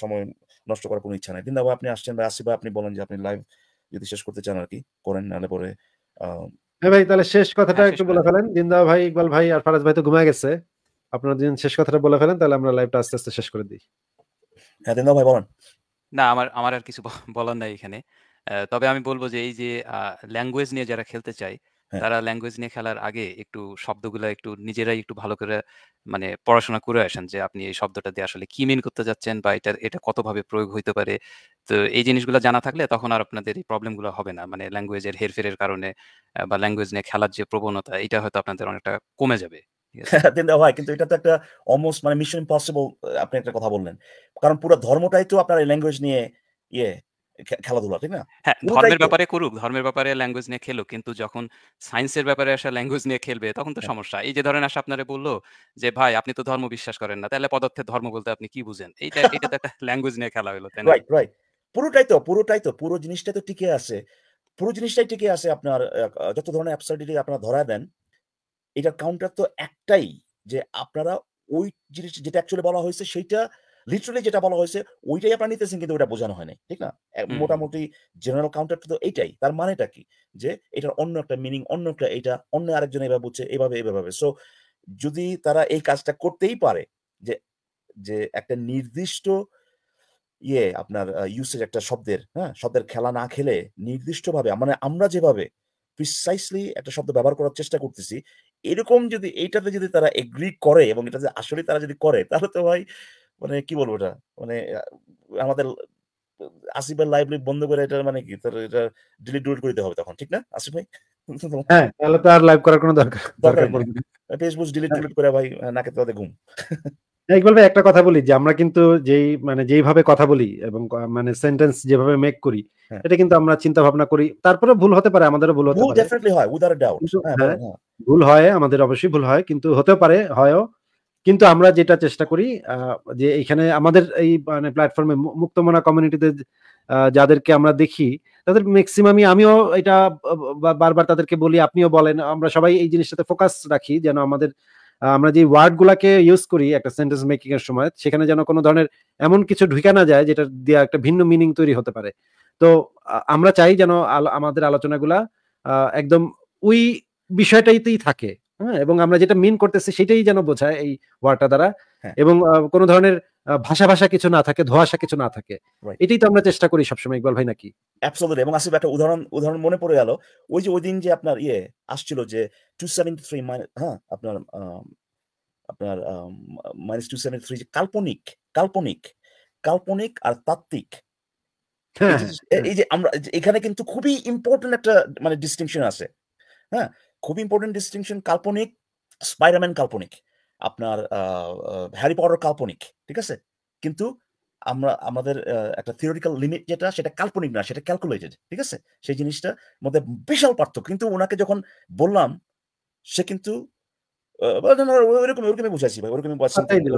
Speaker 2: সময় নষ্ট করার কোনো ইচ্ছা নাই দিন আপনি আসছেন ভাই আসি আপনি বলেন যে আপনি লাইভ যদি শেষ করতে চান আর কি করেন নাহলে পরে
Speaker 3: হ্যাঁ ভাই তাহলে শেষ কথাটা হ্যাঁ, একটু বলে ফেলেন দিনদা ভাই ইকবাল ভাই আর ফারাজ ভাই তো ঘুমায় গেছে আপনার দিন শেষ কথাটা বলে ফেলেন তাহলে আমরা লাইভটা আস্তে আস্তে শেষ করে দিই হ্যাঁ দিনদা
Speaker 2: ভাই বলেন
Speaker 4: না আমার আমার আর কিছু বলার নাই এখানে তবে আমি বলবো যে এই যে ল্যাঙ্গুয়েজ নিয়ে যারা খেলতে চায় হ্যাঁ। তারা ল্যাঙ্গুয়েজ নিয়ে খেলার আগে একটু শব্দগুলো একটু নিজেরাই একটু ভালো করে মানে পড়াশোনা করে আসেন যে আপনি এই শব্দটা দিয়ে আসলে কি মিন করতে যাচ্ছেন বা এটা এটা কতভাবে প্রয়োগ হইতে পারে তো এই জিনিসগুলো জানা থাকলে তখন আর আপনাদের এই প্রবলেমগুলো হবে না মানে ল্যাঙ্গুয়েজের হেরফেরের কারণে বা ল্যাঙ্গুয়েজ নিয়ে খেলার যে প্রবণতা এটা হয়তো আপনাদের অনেকটা কমে যাবে
Speaker 2: হয় কিন্তু এটা তো একটা অলমোস্ট মানে মিশন ইম্পসিবল আপনি একটা কথা বললেন কারণ পুরো ধর্মটাই তো আপনার ল্যাঙ্গুয়েজ নিয়ে ইয়ে খেলাধুলা ঠিক না হ্যাঁ ধর্মের
Speaker 4: ব্যাপারে করুক ধর্মের ব্যাপারে ল্যাঙ্গুয়েজ নিয়ে খেলো কিন্তু যখন সায়েন্সের ব্যাপারে আসা ল্যাঙ্গুয়েজ নিয়ে খেলবে তখন তো হ্যাঁ। সমস্যা এই যে ধরেন আসা আপনারে বললো যে ভাই আপনি তো ধর্ম বিশ্বাস করেন না তাহলে পদার্থের ধর্ম বলতে আপনি কি বুঝেন এইটা এটা তো একটা ল্যাঙ্গুয়েজ নিয়ে খেলা হলো তাই না রাইট
Speaker 2: রাইট পুরোটাই তো পুরোটাই তো পুরো জিনিসটা তো টিকে আছে পুরো জিনিসটাই টিকে আছে আপনার যত ধরনের অ্যাবসার্ডিটি আপনারা ধরা দেন এটা কাউন্টার তো একটাই যে আপনারা ওই জিনিস যেটা অ্যাকচুয়ালি বলা হয়েছে সেইটা লিটারালি যেটা বলা হয়েছে ওইটাই আপনারা নিতেছেন কিন্তু ওটা বোঝানো হয়নি ঠিক না মোটামুটি জেনারেল কাউন্টার তো এইটাই তার মানেটা কি যে এটার অন্য একটা মিনিং অন্য একটা এটা অন্য আরেকজন এভাবে বুঝছে এভাবে এভাবে সো যদি তারা এই কাজটা করতেই পারে যে যে একটা নির্দিষ্ট ইয়ে আপনার ইউসেজ একটা শব্দের হ্যাঁ শব্দের খেলা না খেলে নির্দিষ্টভাবে মানে আমরা যেভাবে প্রিসাইসলি একটা শব্দ ব্যবহার করার চেষ্টা করতেছি এরকম যদি এইটাতে যদি তারা এগ্রি করে এবং এটাতে আসলে তারা যদি করে তাহলে তো ভাই মানে কি বলবো এটা মানে আমাদের আসিফের লাইভ লিভ বন্ধ করে এটা মানে কি তার এটা ডিলিট ডিলিট করে দিতে হবে তখন ঠিক না আসিফ ভাই হ্যাঁ
Speaker 3: তাহলে তো আর লাইভ করার কোনো দরকার দরকার পড়বে না
Speaker 2: ফেসবুক ডিলিট ডিলিট করে ভাই হ্যাঁ, নাকে তাতে ঘুম
Speaker 3: ইকবাল ভাই একটা কথা বলি যে আমরা কিন্তু যেই মানে যেইভাবে কথা বলি এবং মানে সেন্টেন্স যেভাবে মেক করি হ্যাঁ। এটা কিন্তু আমরা চিন্তা ভাবনা করি তারপরে ভুল হতে পারে আমাদেরও ভুল হতে পারে ভুল
Speaker 2: ডেফিনেটলি হয় উইদাউট হ্যাঁ, ডাউট
Speaker 3: ভুল হয় আমাদের অবশ্যই ভুল হয় কিন্তু হতেও পারে হয়ও কিন্তু আমরা যেটা চেষ্টা করি যে এখানে আমাদের এই মানে প্ল্যাটফর্মে মুক্তমনা কমিউনিটিতে যাদেরকে আমরা দেখি তাদের ম্যাক্সিমামই আমিও এটা বারবার তাদেরকে বলি আপনিও বলেন আমরা সবাই এই জিনিসটাতে ফোকাস রাখি যেন আমাদের আমরা যে ওয়ার্ডগুলোকে ইউজ করি একটা সেন্টেন্স মেকিং এর সময় সেখানে যেন কোনো ধরনের এমন কিছু ঢুকে না যায় যেটা দিয়ে একটা ভিন্ন মিনিং তৈরি হতে পারে তো আমরা চাই যেন আমাদের আলোচনাগুলা একদম ওই বিষয়টাইতেই থাকে হ্যাঁ, এবং আমরা যেটা মিন করতেছি সেটাই যেন বোঝায় এই ওয়ার্ডটা দ্বারা হ্যাঁ। এবং কোনো ধরনের ভাষা ভাষা কিছু না থাকে ধোয়াশা কিছু না থাকে এটাই তো আমরা চেষ্টা করি সবসময় ইকবাল ভাই নাকি
Speaker 2: অ্যাবসলিউটলি এবং আসিফ একটা উদাহরণ উদাহরণ মনে পড়ে গেল ওই যে ওই দিন যে আপনার ইয়ে আসছিল যে টু সেভেন্টি থ্রি হ্যাঁ আপনার আপনার মাইনাস টু সেভেন্টি থ্রি কাল্পনিক কাল্পনিক কাল্পনিক আর তাত্ত্বিক হ্যাঁ, এই যে আমরা এখানে কিন্তু খুবই ইম্পর্টেন্ট একটা মানে ডিস্টিংশন আছে হ্যাঁ খুব ইম্পর্টেন্ট ডিস্টিংশন কাল্পনিক স্পাইডারম্যান কাল্পনিক আপনার হ্যারি পাওয়ার কাল্পনিক ঠিক আছে কিন্তু আমরা আমাদের একটা থিওরিক্যাল লিমিট যেটা সেটা কাল্পনিক না সেটা ক্যালকুলেটেড ঠিক আছে সেই জিনিসটা মধ্যে বিশাল পার্থক্য কিন্তু ওনাকে যখন বললাম সে কিন্তু মানে ওরকম ওরকমই বুঝাইছি ভাই ওরকমই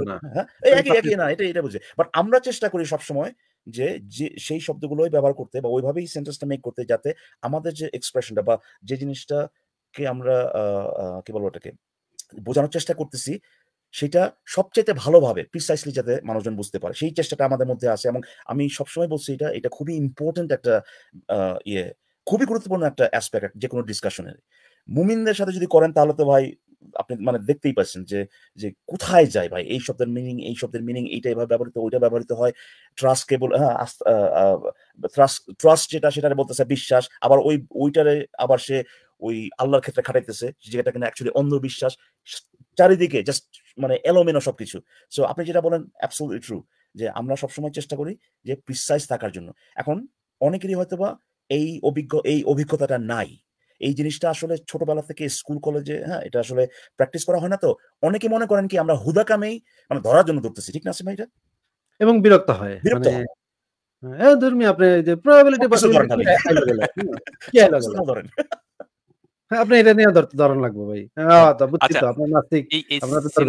Speaker 2: হ্যাঁ, হ্যাঁ একই একই না এটা এটা বুঝে বাট আমরা চেষ্টা করি সবসময় যে যে সেই শব্দগুলোই ব্যবহার করতে বা ওইভাবেই সেন্টেন্সটা মেক করতে যাতে আমাদের যে এক্সপ্রেশনটা বা যে জিনিসটা কে আমরা কি বলবো ওটাকে বোঝানোর চেষ্টা করতেছি সেটা সবচেয়ে ভালোভাবে প্রিসাইসলি যাতে মানুষজন বুঝতে পারে সেই চেষ্টাটা আমাদের মধ্যে আছে এবং আমি সবসময় বলছি এটা এটা খুবই ইম্পর্টেন্ট একটা ইয়ে খুবই গুরুত্বপূর্ণ একটা অ্যাসপেক্ট যে কোনো ডিসকাশনের মুমিনদের সাথে যদি করেন তাহলে তো ভাই আপনি মানে দেখতেই পাচ্ছেন যে যে কোথায় যায় ভাই এই শব্দের মিনিং এই শব্দের মিনিং এইটা এভাবে ব্যবহৃত ওইটা ব্যবহৃত হয় ট্রাস্ট কেবল হ্যাঁ ট্রাস্ট যেটা সেটা বলতেছে বিশ্বাস আবার ওই ওইটারে আবার সে ওই আল্লাহর ক্ষেত্রে খাটাইতেছে যেটা কিনা অ্যাকচুয়ালি অন্ধবিশ্বাস চারিদিকে জাস্ট মানে এলোমেলো সবকিছু সো আপনি যেটা বলেন অ্যাবসোলুটলি ট্রু যে আমরা সবসময় চেষ্টা করি যে প্রিসাইজ থাকার জন্য এখন অনেকেরই হয়তো বা এই অভিজ্ঞ এই অভিজ্ঞতাটা নাই এই জিনিসটা আসলে ছোটবেলা থেকে স্কুল কলেজে হ্যাঁ এটা আসলে প্র্যাকটিস করা হয় না তো অনেকে মনে করেন কি আমরা হুদা কামেই মানে ধরার জন্য ধরতেছি ঠিক না ভাইটা এবং বিরক্ত হয় বিরক্ত মানে হয় হ্যাঁ ধর্মী আপনি যে প্রবাবিলিটি
Speaker 3: হ্যাঁ, আপনি এটা নিয়ে ধরন ভাই হ্যাঁ, হ্যাঁ। আচ্ছা,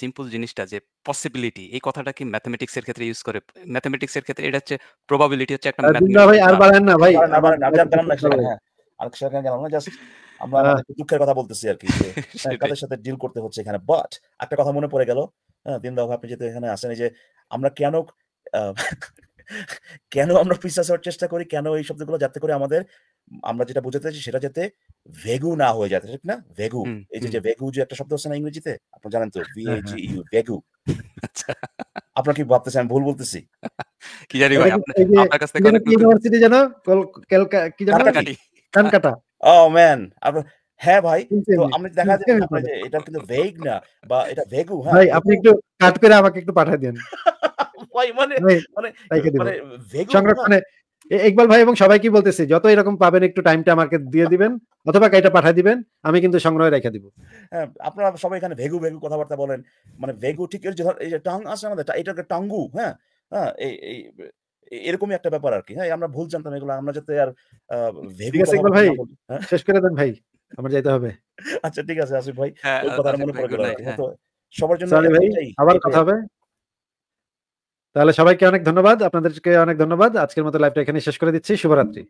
Speaker 4: সিম্পল জিনিসটা যে পসিবিলিটি এই কথাটা কি ম্যাথমেটিক্স এর ক্ষেত্রে ইউজ করে ম্যাথমেটিক্স
Speaker 2: এর ক্ষেত্রে এটা হচ্ছে প্রবাবিলিটি হচ্ছে একটা ম্যাথমেটিক্স ভাই আর না ভাই আমরা দুঃখের কথা বলতেছি আর কি সাথে ডিল করতে হচ্ছে এখানে বাট একটা কথা মনে পড়ে গেল দিন দাও আপনি যেহেতু এখানে আসেন যে আমরা কেন কেন আমরা পিসাস হওয়ার চেষ্টা করি কেন এই শব্দগুলো যাতে করে আমাদের আমরা যেটা বুঝাতে চাইছি সেটা যাতে ভেগু না হয়ে যায় ঠিক না ভেগু এই যে ভেগু যে একটা শব্দ আছে না ইংরেজিতে আপনি জানেন তো ভিএজিইউ ভেগু আপনার কি ভাবতেছেন আমি ভুল বলতেছি কি জানি ভাই আপনার কাছ থেকে অনেক ইউনিভার্সিটি জানো কলকাতা কি জানো কানকাটা ও oh, ম্যান আপনার হ্যাঁ ভাই তো আমি দেখা যায় যে এটা কিন্তু ভেগ না বা এটা ভেগু হ্যাঁ ভাই আপনি একটু
Speaker 3: কাট করে আমাকে একটু পাঠিয়ে দেন
Speaker 2: ভাই মানে মানে মানে ভেগু সংরক্ষণে
Speaker 3: ইকবাল ভাই এবং সবাই কি বলতেছি যত এরকম পাবেন একটু টাইমটা আমাকে দিয়ে দিবেন অথবা কাইটা পাঠিয়ে দিবেন আমি কিন্তু সংগ্রহে রেখে দিব
Speaker 2: হ্যাঁ, আপনারা সবাই এখানে ভেগু ভেগু কথাবার্তা বলেন মানে ভেগু ঠিক এর যে টং আছে আমাদের এটাকে টাঙ্গু হ্যাঁ হ্যাঁ এই এরকমই একটা ব্যাপার আর কি হ্যাঁ আমরা ভুল জানতাম এগুলো আমরা যাতে আর ভেগু ইকবাল ভাই হ্যাঁ?
Speaker 3: শেষ করে দেন ভাই আমার যাইতে হবে
Speaker 2: আচ্ছা ঠিক আছে আসিফ ভাই হ্যাঁ, ওই কথা মনে পড়ে গেল সবার জন্য আবার কথা
Speaker 3: হবে তাহলে সবাইকে অনেক ধন্যবাদ আপনাদেরকে অনেক ধন্যবাদ আজকের মতো লাইভটা এখানে শেষ করে দিচ্ছি শুভরাত্রি